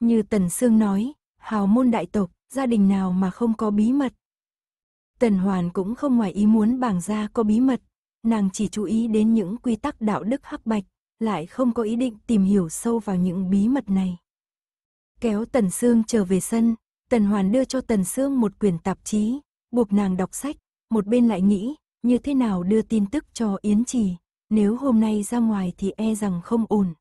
Như Tần Sương nói, hào môn đại tộc, gia đình nào mà không có bí mật, Tần Hoàn cũng không ngoài ý muốn bảng gia có bí mật, nàng chỉ chú ý đến những quy tắc đạo đức hắc bạch, lại không có ý định tìm hiểu sâu vào những bí mật này. Kéo Tần Sương trở về sân, Tần Hoàn đưa cho Tần Sương một quyển tạp chí, buộc nàng đọc sách, một bên lại nghĩ, như thế nào đưa tin tức cho Yến Trì, nếu hôm nay ra ngoài thì e rằng không ổn.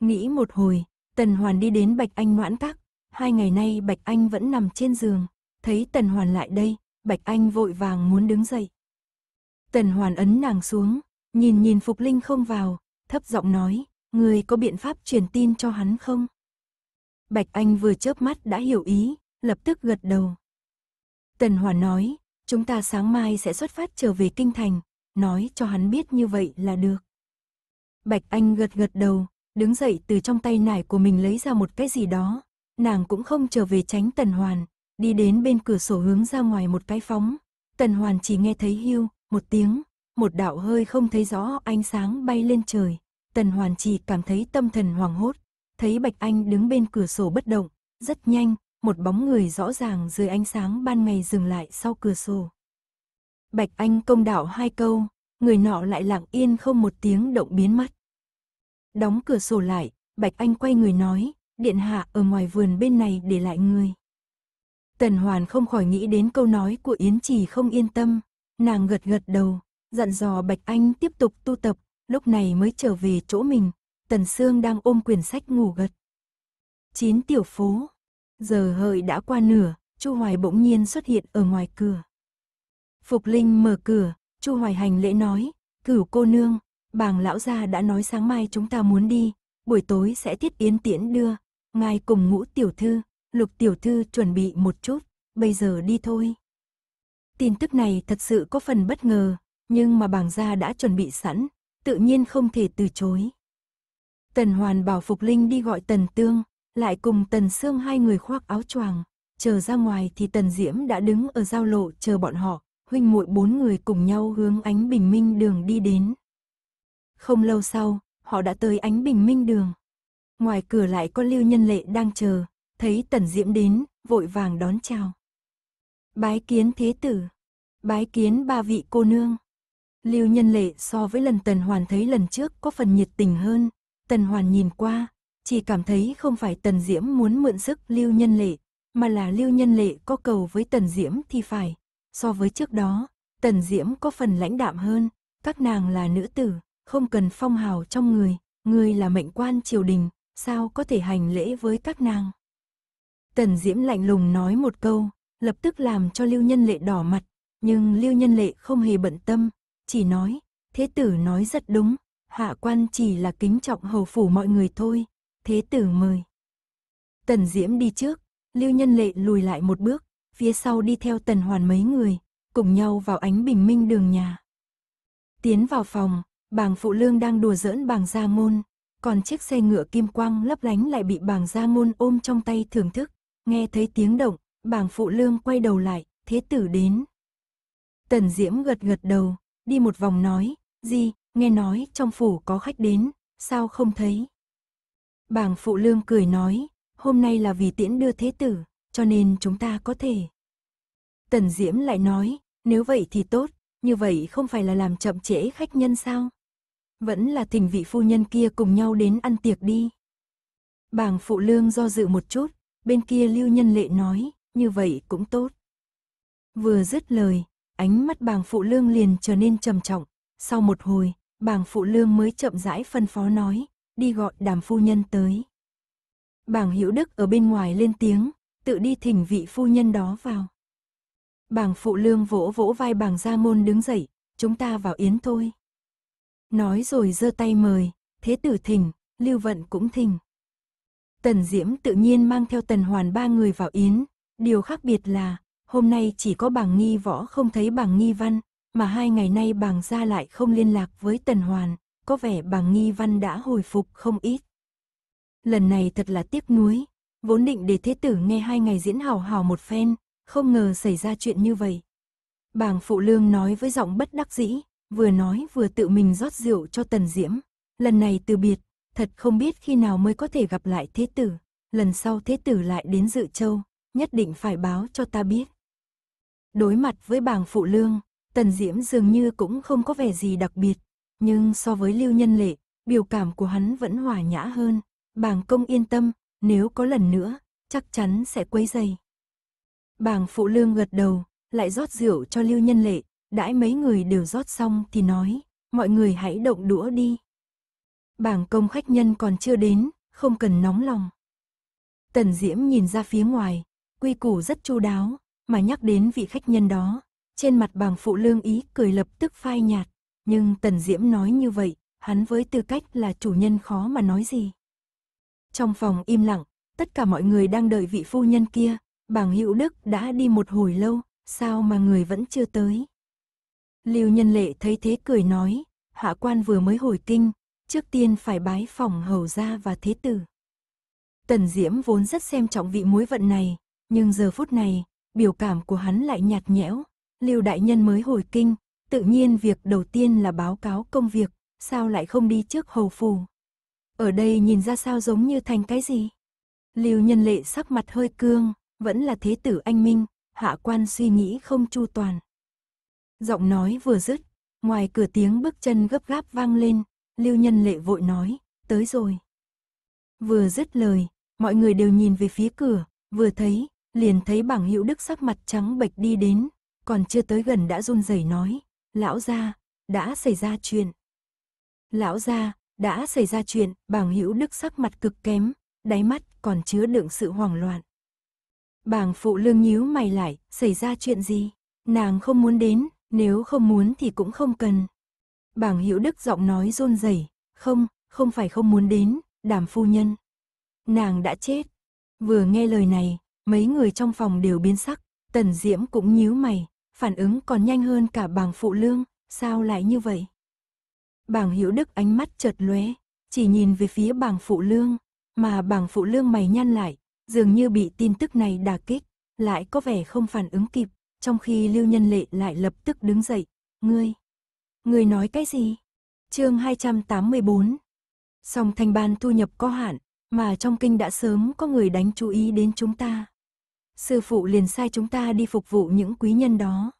Nghĩ một hồi, Tần Hoàn đi đến Bạch Anh noãn các, hai ngày nay Bạch Anh vẫn nằm trên giường, thấy Tần Hoàn lại đây, Bạch Anh vội vàng muốn đứng dậy. Tần Hoàn ấn nàng xuống, nhìn nhìn Phục Linh không vào, thấp giọng nói, người có biện pháp truyền tin cho hắn không? Bạch Anh vừa chớp mắt đã hiểu ý, lập tức gật đầu. Tần Hoàn nói, chúng ta sáng mai sẽ xuất phát trở về kinh thành, nói cho hắn biết như vậy là được. Bạch Anh gật gật đầu, đứng dậy từ trong tay nải của mình lấy ra một cái gì đó, nàng cũng không trở về tránh Tần Hoàn, đi đến bên cửa sổ hướng ra ngoài một cái phóng. Tần Hoàn chỉ nghe thấy hưu, một tiếng, một đạo hơi không thấy rõ ánh sáng bay lên trời. Tần Hoàn chỉ cảm thấy tâm thần hoảng hốt, thấy Bạch Anh đứng bên cửa sổ bất động, rất nhanh, một bóng người rõ ràng dưới ánh sáng ban ngày dừng lại sau cửa sổ. Bạch Anh công đạo hai câu, người nọ lại lặng yên không một tiếng động biến mất. Đóng cửa sổ lại, Bạch Anh quay người nói, điện hạ ở ngoài vườn bên này để lại người. Tần Hoàn không khỏi nghĩ đến câu nói của Yến Trì không yên tâm, nàng gật gật đầu, dặn dò Bạch Anh tiếp tục tu tập, lúc này mới trở về chỗ mình, Tần Sương đang ôm quyển sách ngủ gật. Chín tiểu phố, giờ hợi đã qua nửa, Chu Hoài bỗng nhiên xuất hiện ở ngoài cửa. Phục Linh mở cửa, Chu Hoài hành lễ nói, cửu cô nương, bàng lão gia đã nói sáng mai chúng ta muốn đi, buổi tối sẽ thiết yến tiễn đưa, ngài cùng ngũ tiểu thư, Lục tiểu thư chuẩn bị một chút, bây giờ đi thôi. Tin tức này thật sự có phần bất ngờ, nhưng mà bảng gia đã chuẩn bị sẵn, tự nhiên không thể từ chối. Tần Hoàn bảo Phục Linh đi gọi Tần Tương, lại cùng Tần Sương hai người khoác áo choàng, chờ ra ngoài thì Tần Diễm đã đứng ở giao lộ chờ bọn họ, huynh muội bốn người cùng nhau hướng ánh bình minh đường đi đến. Không lâu sau, họ đã tới ánh bình minh đường. Ngoài cửa lại có Lưu Nhân Lệ đang chờ, Thấy Tần Diễm đến, vội vàng đón chào. Bái kiến thế tử, bái kiến ba vị cô nương. Lưu Nhân Lệ so với lần Tần Hoàn thấy lần trước có phần nhiệt tình hơn, Tần Hoàn nhìn qua, chỉ cảm thấy không phải Tần Diễm muốn mượn sức Lưu Nhân Lệ, mà là Lưu Nhân Lệ có cầu với Tần Diễm thì phải. So với trước đó, Tần Diễm có phần lãnh đạm hơn, các nàng là nữ tử, không cần phong hào trong người, người là mệnh quan triều đình, sao có thể hành lễ với các nàng. Tần Diễm lạnh lùng nói một câu, lập tức làm cho Lưu Nhân Lệ đỏ mặt, nhưng Lưu Nhân Lệ không hề bận tâm, chỉ nói, thế tử nói rất đúng, hạ quan chỉ là kính trọng hầu phủ mọi người thôi, thế tử mời. Tần Diễm đi trước, Lưu Nhân Lệ lùi lại một bước, phía sau đi theo Tần Hoàn mấy người, cùng nhau vào ánh bình minh đường nhà. Tiến vào phòng, bàng phụ lương đang đùa giỡn bàng gia ngôn, còn chiếc xe ngựa kim quang lấp lánh lại bị bàng gia ngôn ôm trong tay thưởng thức, Nghe thấy tiếng động, bảng phụ lương quay đầu lại, thế tử đến. Tần Diễm gật gật đầu, đi một vòng nói, gì, nghe nói trong phủ có khách đến, sao không thấy. Bảng phụ lương cười nói, hôm nay là vì tiễn đưa thế tử, cho nên chúng ta có thể. Tần Diễm lại nói, nếu vậy thì tốt, như vậy không phải là làm chậm trễ khách nhân sao? Vẫn là thỉnh vị phu nhân kia cùng nhau đến ăn tiệc đi. Bàng phụ lương do dự một chút, Bên kia Lưu Nhân Lệ nói, như vậy cũng tốt. Vừa dứt lời, ánh mắt bàng phụ lương liền trở nên trầm trọng. Sau một hồi, bàng phụ lương mới chậm rãi phân phó nói, đi gọi đàm phu nhân tới. Bàng hữu đức ở bên ngoài lên tiếng, tự đi thỉnh vị phu nhân đó vào. Bàng phụ lương vỗ vỗ vai bàng gia môn đứng dậy, chúng ta vào yến thôi. Nói rồi giơ tay mời, thế tử thỉnh, lưu vận cũng thỉnh. Tần Diễm tự nhiên mang theo Tần Hoàn ba người vào Yến. Điều khác biệt là, hôm nay chỉ có bảng nghi võ không thấy bảng nghi văn, mà hai ngày nay bảng ra lại không liên lạc với Tần Hoàn, có vẻ bảng nghi văn đã hồi phục không ít. Lần này thật là tiếc nuối, vốn định để thế tử nghe hai ngày diễn hào hào một phen, không ngờ xảy ra chuyện như vậy. Bảng phụ lương nói với giọng bất đắc dĩ, vừa nói vừa tự mình rót rượu cho Tần Diễm. Lần này từ biệt, thật không biết khi nào mới có thể gặp lại thế tử, lần sau thế tử lại đến dự châu, nhất định phải báo cho ta biết. Đối mặt với bàng phụ lương, tần diễm dường như cũng không có vẻ gì đặc biệt, nhưng so với lưu nhân lệ, biểu cảm của hắn vẫn hòa nhã hơn, bàng công yên tâm, nếu có lần nữa, chắc chắn sẽ quấy dày. Bàng phụ lương gật đầu, lại rót rượu cho lưu nhân lệ, đãi mấy người đều rót xong thì nói, mọi người hãy động đũa đi bảng công khách nhân còn chưa đến, không cần nóng lòng. Tần Diễm nhìn ra phía ngoài, quy củ rất chu đáo, mà nhắc đến vị khách nhân đó, trên mặt bảng phụ lương ý cười lập tức phai nhạt, nhưng Tần Diễm nói như vậy, hắn với tư cách là chủ nhân khó mà nói gì. Trong phòng im lặng, tất cả mọi người đang đợi vị phu nhân kia, bảng hữu đức đã đi một hồi lâu, sao mà người vẫn chưa tới. Lưu Nhân Lệ thấy thế cười nói, hạ quan vừa mới hồi kinh, trước tiên phải bái phòng hầu gia và thế tử. Tần Diễm vốn rất xem trọng vị muối vận này, nhưng giờ phút này, biểu cảm của hắn lại nhạt nhẽo, Lưu đại nhân mới hồi kinh, tự nhiên việc đầu tiên là báo cáo công việc, sao lại không đi trước hầu phủ. Ở đây nhìn ra sao giống như thành cái gì? Lưu nhân lệ sắc mặt hơi cương, vẫn là thế tử anh minh, hạ quan suy nghĩ không chu toàn. Giọng nói vừa dứt, ngoài cửa tiếng bước chân gấp gáp vang lên, Lưu Nhân Lệ vội nói, tới rồi. Vừa dứt lời, mọi người đều nhìn về phía cửa, vừa thấy, liền thấy bảng hữu đức sắc mặt trắng bệch đi đến, còn chưa tới gần đã run rẩy nói, lão gia, đã xảy ra chuyện. Lão gia, đã xảy ra chuyện, bảng hữu đức sắc mặt cực kém, đáy mắt còn chứa đựng sự hoảng loạn. Bảng phụ lương nhíu mày lại, xảy ra chuyện gì? Nàng không muốn đến, nếu không muốn thì cũng không cần. Bàng Hữu Đức giọng nói run rẩy, "Không, không phải không muốn đến, Đàm phu nhân. Nàng đã chết." Vừa nghe lời này, mấy người trong phòng đều biến sắc, Tần Diễm cũng nhíu mày, phản ứng còn nhanh hơn cả Bàng Phụ Lương, sao lại như vậy? Bàng Hữu Đức ánh mắt chợt lóe, chỉ nhìn về phía Bàng Phụ Lương, mà Bàng Phụ Lương mày nhăn lại, dường như bị tin tức này đả kích, lại có vẻ không phản ứng kịp, trong khi Lưu Nhân Lệ lại lập tức đứng dậy, "Ngươi" Người nói cái gì? chương 284 Song thành ban thu nhập có hạn, mà trong kinh đã sớm có người đánh chú ý đến chúng ta. Sư phụ liền sai chúng ta đi phục vụ những quý nhân đó.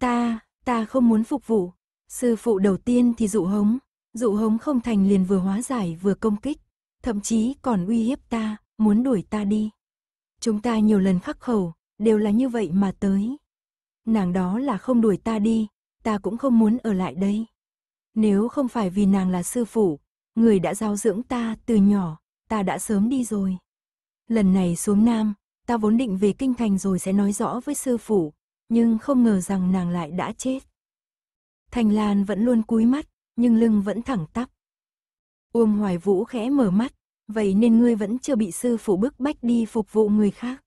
Ta, ta không muốn phục vụ. Sư phụ đầu tiên thì dụ hống, dụ hống không thành liền vừa hóa giải vừa công kích, thậm chí còn uy hiếp ta, muốn đuổi ta đi. Chúng ta nhiều lần khắc khẩu, đều là như vậy mà tới. Nàng đó là không đuổi ta đi, ta cũng không muốn ở lại đây. Nếu không phải vì nàng là sư phụ, người đã giáo dưỡng ta từ nhỏ, ta đã sớm đi rồi. Lần này xuống Nam, ta vốn định về kinh thành rồi sẽ nói rõ với sư phụ, nhưng không ngờ rằng nàng lại đã chết. Thành Lan vẫn luôn cúi mắt, nhưng lưng vẫn thẳng tắp. Uông Hoài Vũ khẽ mở mắt, vậy nên ngươi vẫn chưa bị sư phụ bức bách đi phục vụ người khác.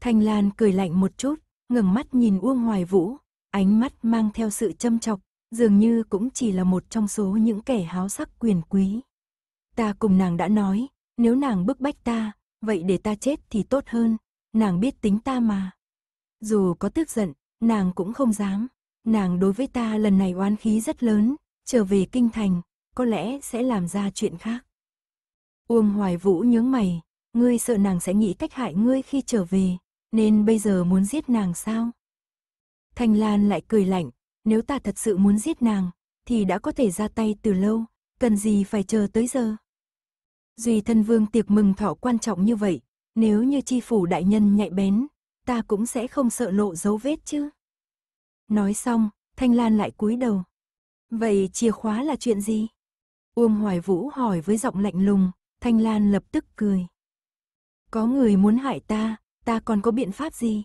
Thành Lan cười lạnh một chút, ngẩng mắt nhìn Uông Hoài Vũ, ánh mắt mang theo sự châm chọc, dường như cũng chỉ là một trong số những kẻ háo sắc quyền quý. Ta cùng nàng đã nói, nếu nàng bức bách ta, vậy để ta chết thì tốt hơn, nàng biết tính ta mà. Dù có tức giận, nàng cũng không dám, nàng đối với ta lần này oán khí rất lớn, trở về kinh thành, có lẽ sẽ làm ra chuyện khác. Uông Hoài Vũ nhướng mày, ngươi sợ nàng sẽ nghĩ cách hại ngươi khi trở về, nên bây giờ muốn giết nàng sao? Thanh Lan lại cười lạnh, nếu ta thật sự muốn giết nàng, thì đã có thể ra tay từ lâu, cần gì phải chờ tới giờ. Duy thân vương tiệc mừng thọ quan trọng như vậy, nếu như chi phủ đại nhân nhạy bén, ta cũng sẽ không sợ lộ dấu vết chứ. Nói xong, Thanh Lan lại cúi đầu. Vậy chìa khóa là chuyện gì? Uông Hoài Vũ hỏi với giọng lạnh lùng, Thanh Lan lập tức cười. Có người muốn hại ta, ta còn có biện pháp gì?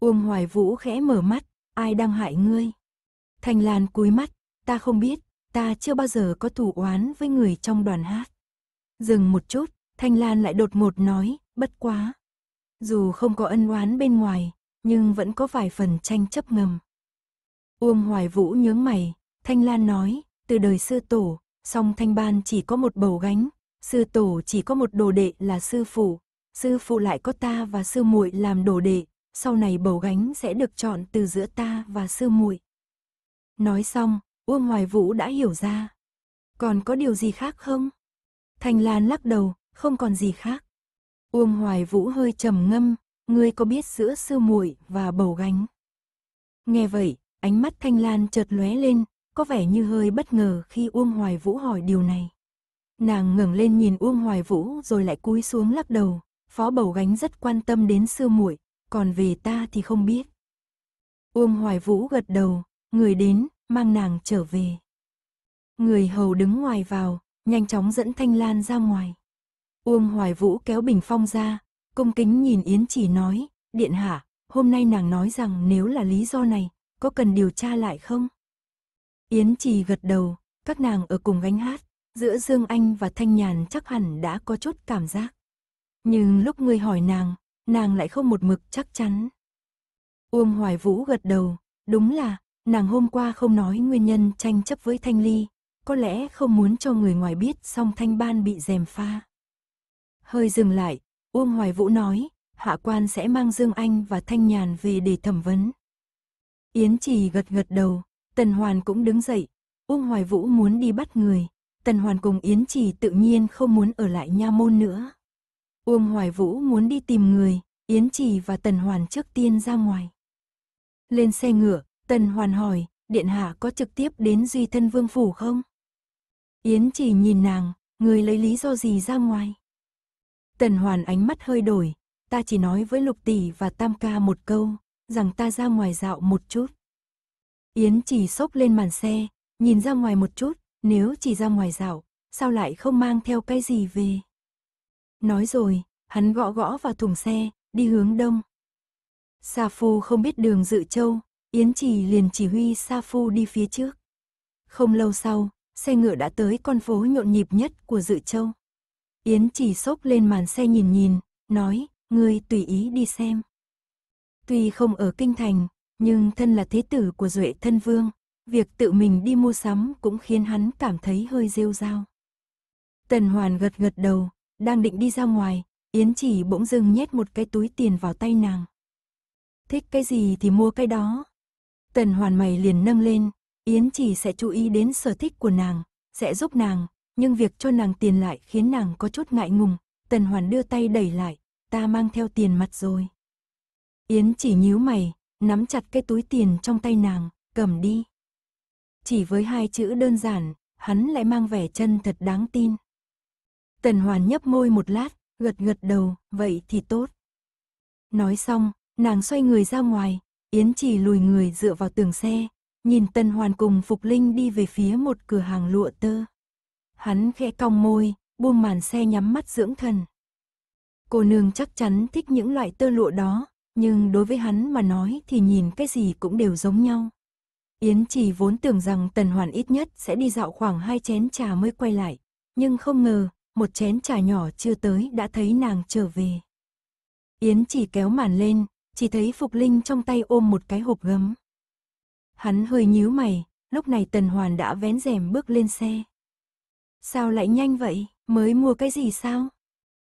Uông Hoài Vũ khẽ mở mắt, ai đang hại ngươi? Thành Lan cúi mắt, ta không biết, ta chưa bao giờ có thủ oán với người trong đoàn hát. Dừng một chút, Thanh Lan lại đột ngột nói, bất quá. Dù không có ân oán bên ngoài, nhưng vẫn có vài phần tranh chấp ngầm. Uông Hoài Vũ nhướng mày, Thanh Lan nói, từ đời sư tổ, song Thanh Ban chỉ có một bầu gánh, sư tổ chỉ có một đồ đệ là sư phụ, sư phụ lại có ta và sư muội làm đồ đệ, sau này bầu gánh sẽ được chọn từ giữa ta và sư muội. Nói xong, Uông Hoài Vũ đã hiểu ra. Còn có điều gì khác không? Thành Lan lắc đầu, không còn gì khác. Uông Hoài Vũ hơi trầm ngâm, ngươi có biết giữa sư muội và bầu gánh? Nghe vậy, ánh mắt Thanh Lan chợt lóe lên, có vẻ như hơi bất ngờ khi Uông Hoài Vũ hỏi điều này. Nàng ngẩng lên nhìn Uông Hoài Vũ rồi lại cúi xuống lắc đầu, phó bầu gánh rất quan tâm đến sư muội, còn về ta thì không biết. Uông Hoài Vũ gật đầu, người đến, mang nàng trở về. Người hầu đứng ngoài vào, nhanh chóng dẫn Thanh Lan ra ngoài. Uông Hoài Vũ kéo Bình Phong ra, cung kính nhìn Yến chỉ nói, điện hạ, hôm nay nàng nói rằng nếu là lý do này, có cần điều tra lại không? Yến chỉ gật đầu, các nàng ở cùng gánh hát, giữa Dương Anh và Thanh Nhàn chắc hẳn đã có chút cảm giác. Nhưng lúc người hỏi nàng, nàng lại không một mực chắc chắn. Uông Hoài Vũ gật đầu, đúng là, nàng hôm qua không nói nguyên nhân tranh chấp với Thanh Ly, có lẽ không muốn cho người ngoài biết song Thanh Ban bị dèm pha. Hơi dừng lại, Uông Hoài Vũ nói, hạ quan sẽ mang Dương Anh và Thanh Nhàn về để thẩm vấn. Yến Trì gật gật đầu, Tần Hoàn cũng đứng dậy, Uông Hoài Vũ muốn đi bắt người, Tần Hoàn cùng Yến Trì tự nhiên không muốn ở lại nha môn nữa. Uông Hoài Vũ muốn đi tìm người, Yến Trì và Tần Hoàn trước tiên ra ngoài. Lên xe ngựa, Tần Hoàn hỏi, Điện Hạ có trực tiếp đến Duy Thân Vương Phủ không? Yến Trì nhìn nàng, người lấy lý do gì ra ngoài? Tần Hoàn ánh mắt hơi đổi, ta chỉ nói với Lục Tỷ và Tam Ca một câu, rằng ta ra ngoài dạo một chút. Yến Trì sốc lên màn xe, nhìn ra ngoài một chút, nếu chỉ ra ngoài dạo, sao lại không mang theo cái gì về? Nói rồi, hắn gõ gõ vào thùng xe, đi hướng đông. Sa Phu không biết đường dự châu, Yến Trì liền chỉ huy Sa Phu đi phía trước. Không lâu sau, xe ngựa đã tới con phố nhộn nhịp nhất của dự châu. Yến Trì xốc lên màn xe nhìn nhìn, nói, ngươi tùy ý đi xem. Tuy không ở kinh thành, nhưng thân là thế tử của Duệ Thân Vương, việc tự mình đi mua sắm cũng khiến hắn cảm thấy hơi rêu rao. Tần Hoàn gật gật đầu, đang định đi ra ngoài, Yến chỉ bỗng dưng nhét một cái túi tiền vào tay nàng. Thích cái gì thì mua cái đó. Tần hoàn mày liền nâng lên, Yến chỉ sẽ chú ý đến sở thích của nàng, sẽ giúp nàng, nhưng việc cho nàng tiền lại khiến nàng có chút ngại ngùng. Tần hoàn đưa tay đẩy lại, ta mang theo tiền mặt rồi. Yến chỉ nhíu mày, nắm chặt cái túi tiền trong tay nàng, cầm đi. Chỉ với hai chữ đơn giản, hắn lại mang vẻ chân thật đáng tin. Tần Hoàn nhấp môi một lát, gật gật đầu, vậy thì tốt. Nói xong, nàng xoay người ra ngoài, Yến chỉ lùi người dựa vào tường xe, nhìn Tần Hoàn cùng Phục Linh đi về phía một cửa hàng lụa tơ. Hắn khẽ cong môi, buông màn xe nhắm mắt dưỡng thần. Cô nương chắc chắn thích những loại tơ lụa đó, nhưng đối với hắn mà nói thì nhìn cái gì cũng đều giống nhau. Yến chỉ vốn tưởng rằng Tần Hoàn ít nhất sẽ đi dạo khoảng hai chén trà mới quay lại, nhưng không ngờ một chén trà nhỏ chưa tới đã thấy nàng trở về. Yến chỉ kéo màn lên, chỉ thấy Phục Linh trong tay ôm một cái hộp gấm. Hắn hơi nhíu mày, lúc này Tần Hoàn đã vén rèm bước lên xe. Sao lại nhanh vậy, mới mua cái gì sao?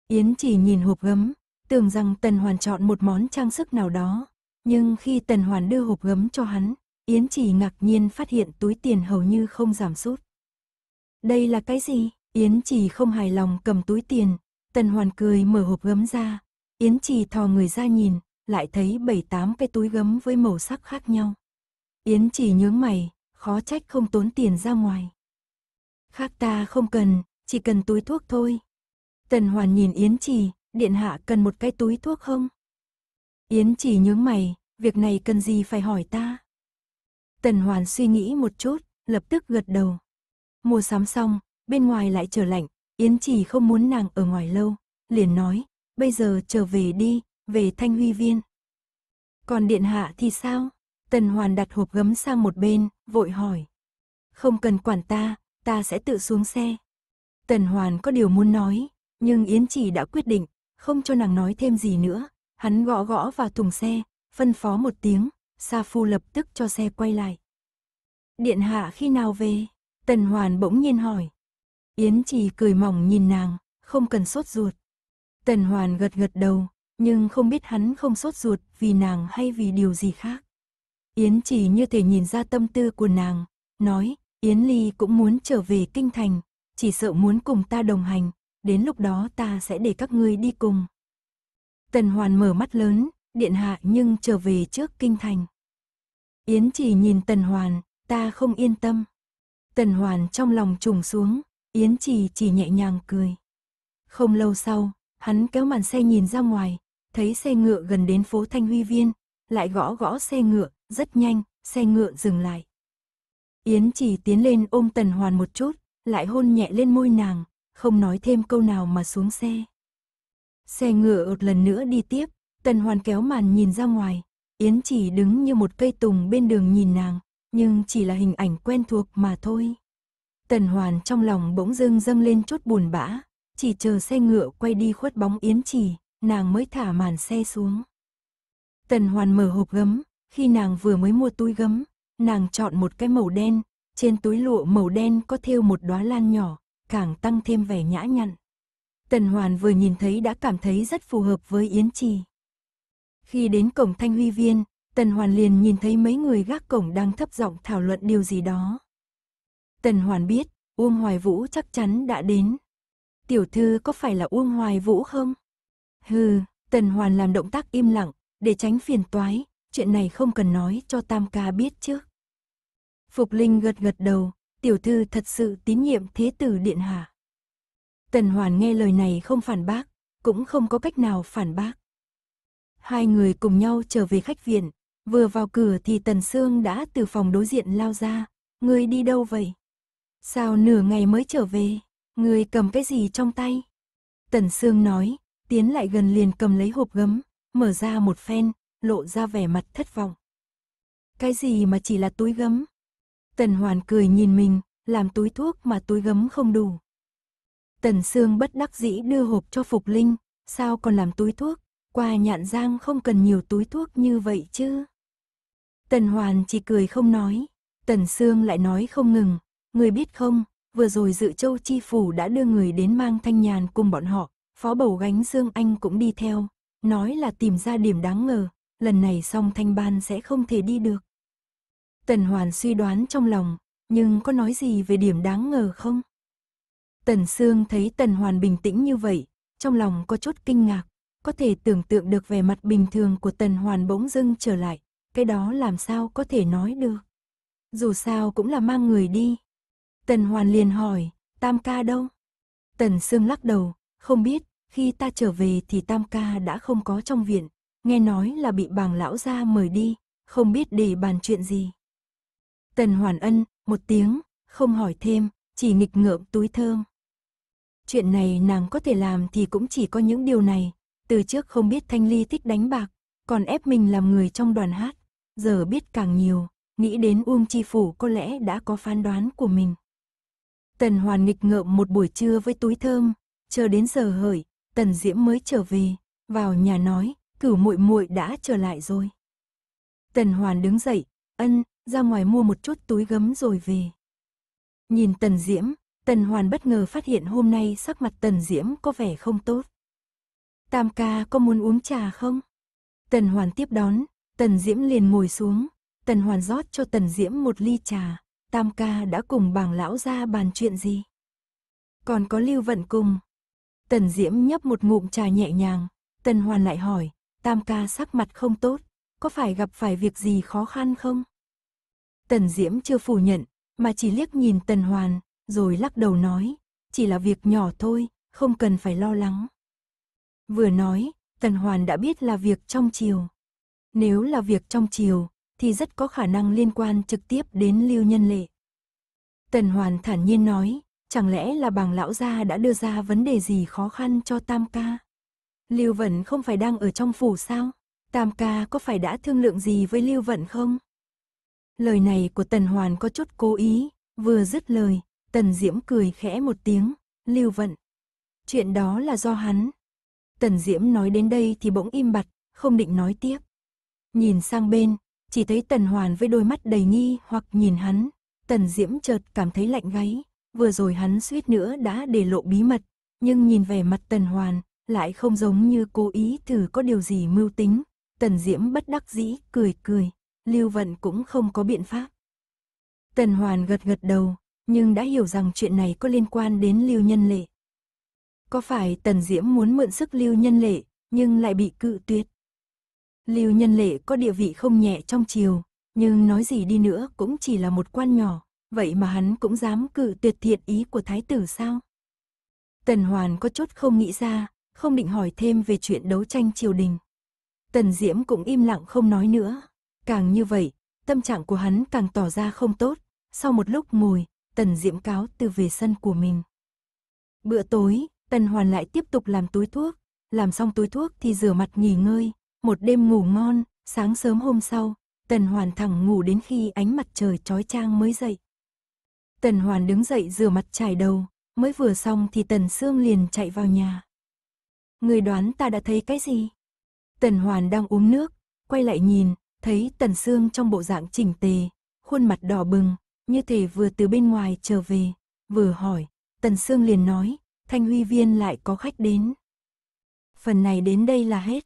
Yến chỉ nhìn hộp gấm, tưởng rằng Tần Hoàn chọn một món trang sức nào đó. Nhưng khi Tần Hoàn đưa hộp gấm cho hắn, Yến chỉ ngạc nhiên phát hiện túi tiền hầu như không giảm sút. Đây là cái gì? Yến Trì không hài lòng cầm túi tiền, Tần Hoàn cười mở hộp gấm ra. Yến Trì thò người ra nhìn, lại thấy bảy tám cái túi gấm với màu sắc khác nhau. Yến Trì nhướng mày, khó trách không tốn tiền ra ngoài. Khác ta không cần, chỉ cần túi thuốc thôi. Tần Hoàn nhìn Yến Trì, điện hạ cần một cái túi thuốc không? Yến Trì nhướng mày, việc này cần gì phải hỏi ta? Tần Hoàn suy nghĩ một chút, lập tức gật đầu. Mua sắm xong, bên ngoài lại trở lạnh, Yến Trì không muốn nàng ở ngoài lâu, liền nói, bây giờ trở về đi, về Thanh Huy Viên. Còn Điện Hạ thì sao? Tần Hoàn đặt hộp gấm sang một bên, vội hỏi. Không cần quản ta, ta sẽ tự xuống xe. Tần Hoàn có điều muốn nói, nhưng Yến Chỉ đã quyết định, không cho nàng nói thêm gì nữa. Hắn gõ gõ vào thùng xe, phân phó một tiếng, Sa Phu lập tức cho xe quay lại. Điện Hạ khi nào về? Tần Hoàn bỗng nhiên hỏi. Yến chỉ cười mỏng nhìn nàng, không cần sốt ruột. Tần Hoàn gật gật đầu, nhưng không biết hắn không sốt ruột vì nàng hay vì điều gì khác. Yến chỉ như thể nhìn ra tâm tư của nàng, nói, Yến Ly cũng muốn trở về kinh thành, chỉ sợ muốn cùng ta đồng hành, đến lúc đó ta sẽ để các ngươi đi cùng. Tần Hoàn mở mắt lớn, điện hạ nhưng trở về trước kinh thành. Yến chỉ nhìn Tần Hoàn, ta không yên tâm. Tần Hoàn trong lòng trùng xuống, Yến Trì chỉ nhẹ nhàng cười. Không lâu sau, hắn kéo màn xe nhìn ra ngoài, thấy xe ngựa gần đến phố Thanh Huy Viên, lại gõ gõ xe ngựa, rất nhanh, xe ngựa dừng lại. Yến Trì tiến lên ôm Tần Hoàn một chút, lại hôn nhẹ lên môi nàng, không nói thêm câu nào mà xuống xe. Xe ngựa một lần nữa đi tiếp, Tần Hoàn kéo màn nhìn ra ngoài, Yến Trì đứng như một cây tùng bên đường nhìn nàng, nhưng chỉ là hình ảnh quen thuộc mà thôi. Tần Hoàn trong lòng bỗng dưng dâng lên chút buồn bã, chỉ chờ xe ngựa quay đi khuất bóng yến chỉ, nàng mới thả màn xe xuống. Tần Hoàn mở hộp gấm, khi nàng vừa mới mua túi gấm, nàng chọn một cái màu đen, trên túi lụa màu đen có thêu một đóa lan nhỏ, càng tăng thêm vẻ nhã nhặn. Tần Hoàn vừa nhìn thấy đã cảm thấy rất phù hợp với Yến Trì. Khi đến cổng Thanh Huy Viên, Tần Hoàn liền nhìn thấy mấy người gác cổng đang thấp giọng thảo luận điều gì đó. Tần Hoàn biết, Uông Hoài Vũ chắc chắn đã đến. Tiểu thư có phải là Uông Hoài Vũ không? Hừ, Tần Hoàn làm động tác im lặng, để tránh phiền toái, chuyện này không cần nói cho Tam Ca biết chứ. Phục Linh gật gật đầu, tiểu thư thật sự tín nhiệm thế tử điện hạ. Tần Hoàn nghe lời này không phản bác, cũng không có cách nào phản bác. Hai người cùng nhau trở về khách viện, vừa vào cửa thì Tần Sương đã từ phòng đối diện lao ra, người đi đâu vậy? Sao nửa ngày mới trở về? Người cầm cái gì trong tay? Tần Sương nói, tiến lại gần liền cầm lấy hộp gấm, mở ra một phen, lộ ra vẻ mặt thất vọng. Cái gì mà chỉ là túi gấm? Tần Hoàn cười nhìn mình, làm túi thuốc mà túi gấm không đủ. Tần Sương bất đắc dĩ đưa hộp cho Phục Linh, sao còn làm túi thuốc, qua nhạn giang không cần nhiều túi thuốc như vậy chứ. Tần Hoàn chỉ cười không nói, Tần Sương lại nói không ngừng, Người biết không, vừa rồi dự châu chi phủ đã đưa người đến mang thanh nhàn cùng bọn họ, phó bầu gánh Dương Anh cũng đi theo, nói là tìm ra điểm đáng ngờ, lần này song thanh ban sẽ không thể đi được. Tần Hoàn suy đoán trong lòng, nhưng có nói gì về điểm đáng ngờ không? Tần Sương thấy Tần Hoàn bình tĩnh như vậy, trong lòng có chút kinh ngạc, có thể tưởng tượng được vẻ mặt bình thường của Tần Hoàn bỗng dưng trở lại, cái đó làm sao có thể nói được. Dù sao cũng là mang người đi, Tần Hoàn liền hỏi, Tam ca đâu? Tần Sương lắc đầu, không biết, khi ta trở về thì Tam ca đã không có trong viện, nghe nói là bị bàng lão ra mời đi, không biết để bàn chuyện gì. Tần Hoàn ân, một tiếng, không hỏi thêm, chỉ nghịch ngợm túi thơm. Chuyện này nàng có thể làm thì cũng chỉ có những điều này, từ trước không biết Thanh Ly thích đánh bạc, còn ép mình làm người trong đoàn hát, giờ biết càng nhiều, nghĩ đến Uông Chi Phủ có lẽ đã có phán đoán của mình. Tần Hoàn nghịch ngợm một buổi trưa với túi thơm, chờ đến giờ hợi, Tần Diễm mới trở về, vào nhà nói, cửu muội muội đã trở lại rồi. Tần Hoàn đứng dậy, ân, ra ngoài mua một chút túi gấm rồi về. Nhìn Tần Diễm, Tần Hoàn bất ngờ phát hiện hôm nay sắc mặt Tần Diễm có vẻ không tốt. Tam ca có muốn uống trà không? Tần Hoàn tiếp đón, Tần Diễm liền ngồi xuống, Tần Hoàn rót cho Tần Diễm một ly trà, Tam ca đã cùng bàng lão ra bàn chuyện gì? Còn có Lưu Vận cùng. Tần Diễm nhấp một ngụm trà nhẹ nhàng, Tần Hoàn lại hỏi, Tam ca sắc mặt không tốt, có phải gặp phải việc gì khó khăn không? Tần Diễm chưa phủ nhận, mà chỉ liếc nhìn Tần Hoàn, rồi lắc đầu nói, chỉ là việc nhỏ thôi, không cần phải lo lắng. Vừa nói, Tần Hoàn đã biết là việc trong chiều. Nếu là việc trong chiều, thì rất có khả năng liên quan trực tiếp đến Lưu Nhân Lệ. Tần Hoàn thản nhiên nói, chẳng lẽ là bàng lão gia đã đưa ra vấn đề gì khó khăn cho Tam Ca? Lưu Vận không phải đang ở trong phủ sao? Tam Ca có phải đã thương lượng gì với Lưu Vận không? Lời này của Tần Hoàn có chút cố ý, vừa dứt lời, Tần Diễm cười khẽ một tiếng, Lưu Vận. Chuyện đó là do hắn. Tần Diễm nói đến đây thì bỗng im bặt, không định nói tiếp. Nhìn sang bên, chỉ thấy Tần Hoàn với đôi mắt đầy nghi hoặc nhìn hắn, Tần Diễm chợt cảm thấy lạnh gáy, vừa rồi hắn suýt nữa đã để lộ bí mật, nhưng nhìn vẻ mặt Tần Hoàn, lại không giống như cố ý thử có điều gì mưu tính, Tần Diễm bất đắc dĩ cười cười, Lưu Vận cũng không có biện pháp. Tần Hoàn gật gật đầu, nhưng đã hiểu rằng chuyện này có liên quan đến Lưu Nhân Lệ. Có phải Tần Diễm muốn mượn sức Lưu Nhân Lệ, nhưng lại bị cự tuyệt? Lưu Nhân Lệ có địa vị không nhẹ trong triều, nhưng nói gì đi nữa cũng chỉ là một quan nhỏ, vậy mà hắn cũng dám cự tuyệt thiện ý của thái tử sao? Tần Hoàn có chút không nghĩ ra, không định hỏi thêm về chuyện đấu tranh triều đình. Tần Diễm cũng im lặng không nói nữa. Càng như vậy, tâm trạng của hắn càng tỏ ra không tốt. Sau một lúc mùi Tần Diễm cáo từ về sân của mình. Bữa tối, Tần Hoàn lại tiếp tục làm túi thuốc. Làm xong túi thuốc thì rửa mặt nghỉ ngơi, một đêm ngủ ngon, sáng sớm hôm sau, Tần Hoàn thẳng ngủ đến khi ánh mặt trời trói trang mới dậy. Tần Hoàn đứng dậy rửa mặt chải đầu, mới vừa xong thì Tần Sương liền chạy vào nhà. Người đoán ta đã thấy cái gì? Tần Hoàn đang uống nước, quay lại nhìn, thấy Tần Sương trong bộ dạng chỉnh tề, khuôn mặt đỏ bừng, như thể vừa từ bên ngoài trở về, vừa hỏi, Tần Sương liền nói, Thanh Huy Viên lại có khách đến. Phần này đến đây là hết.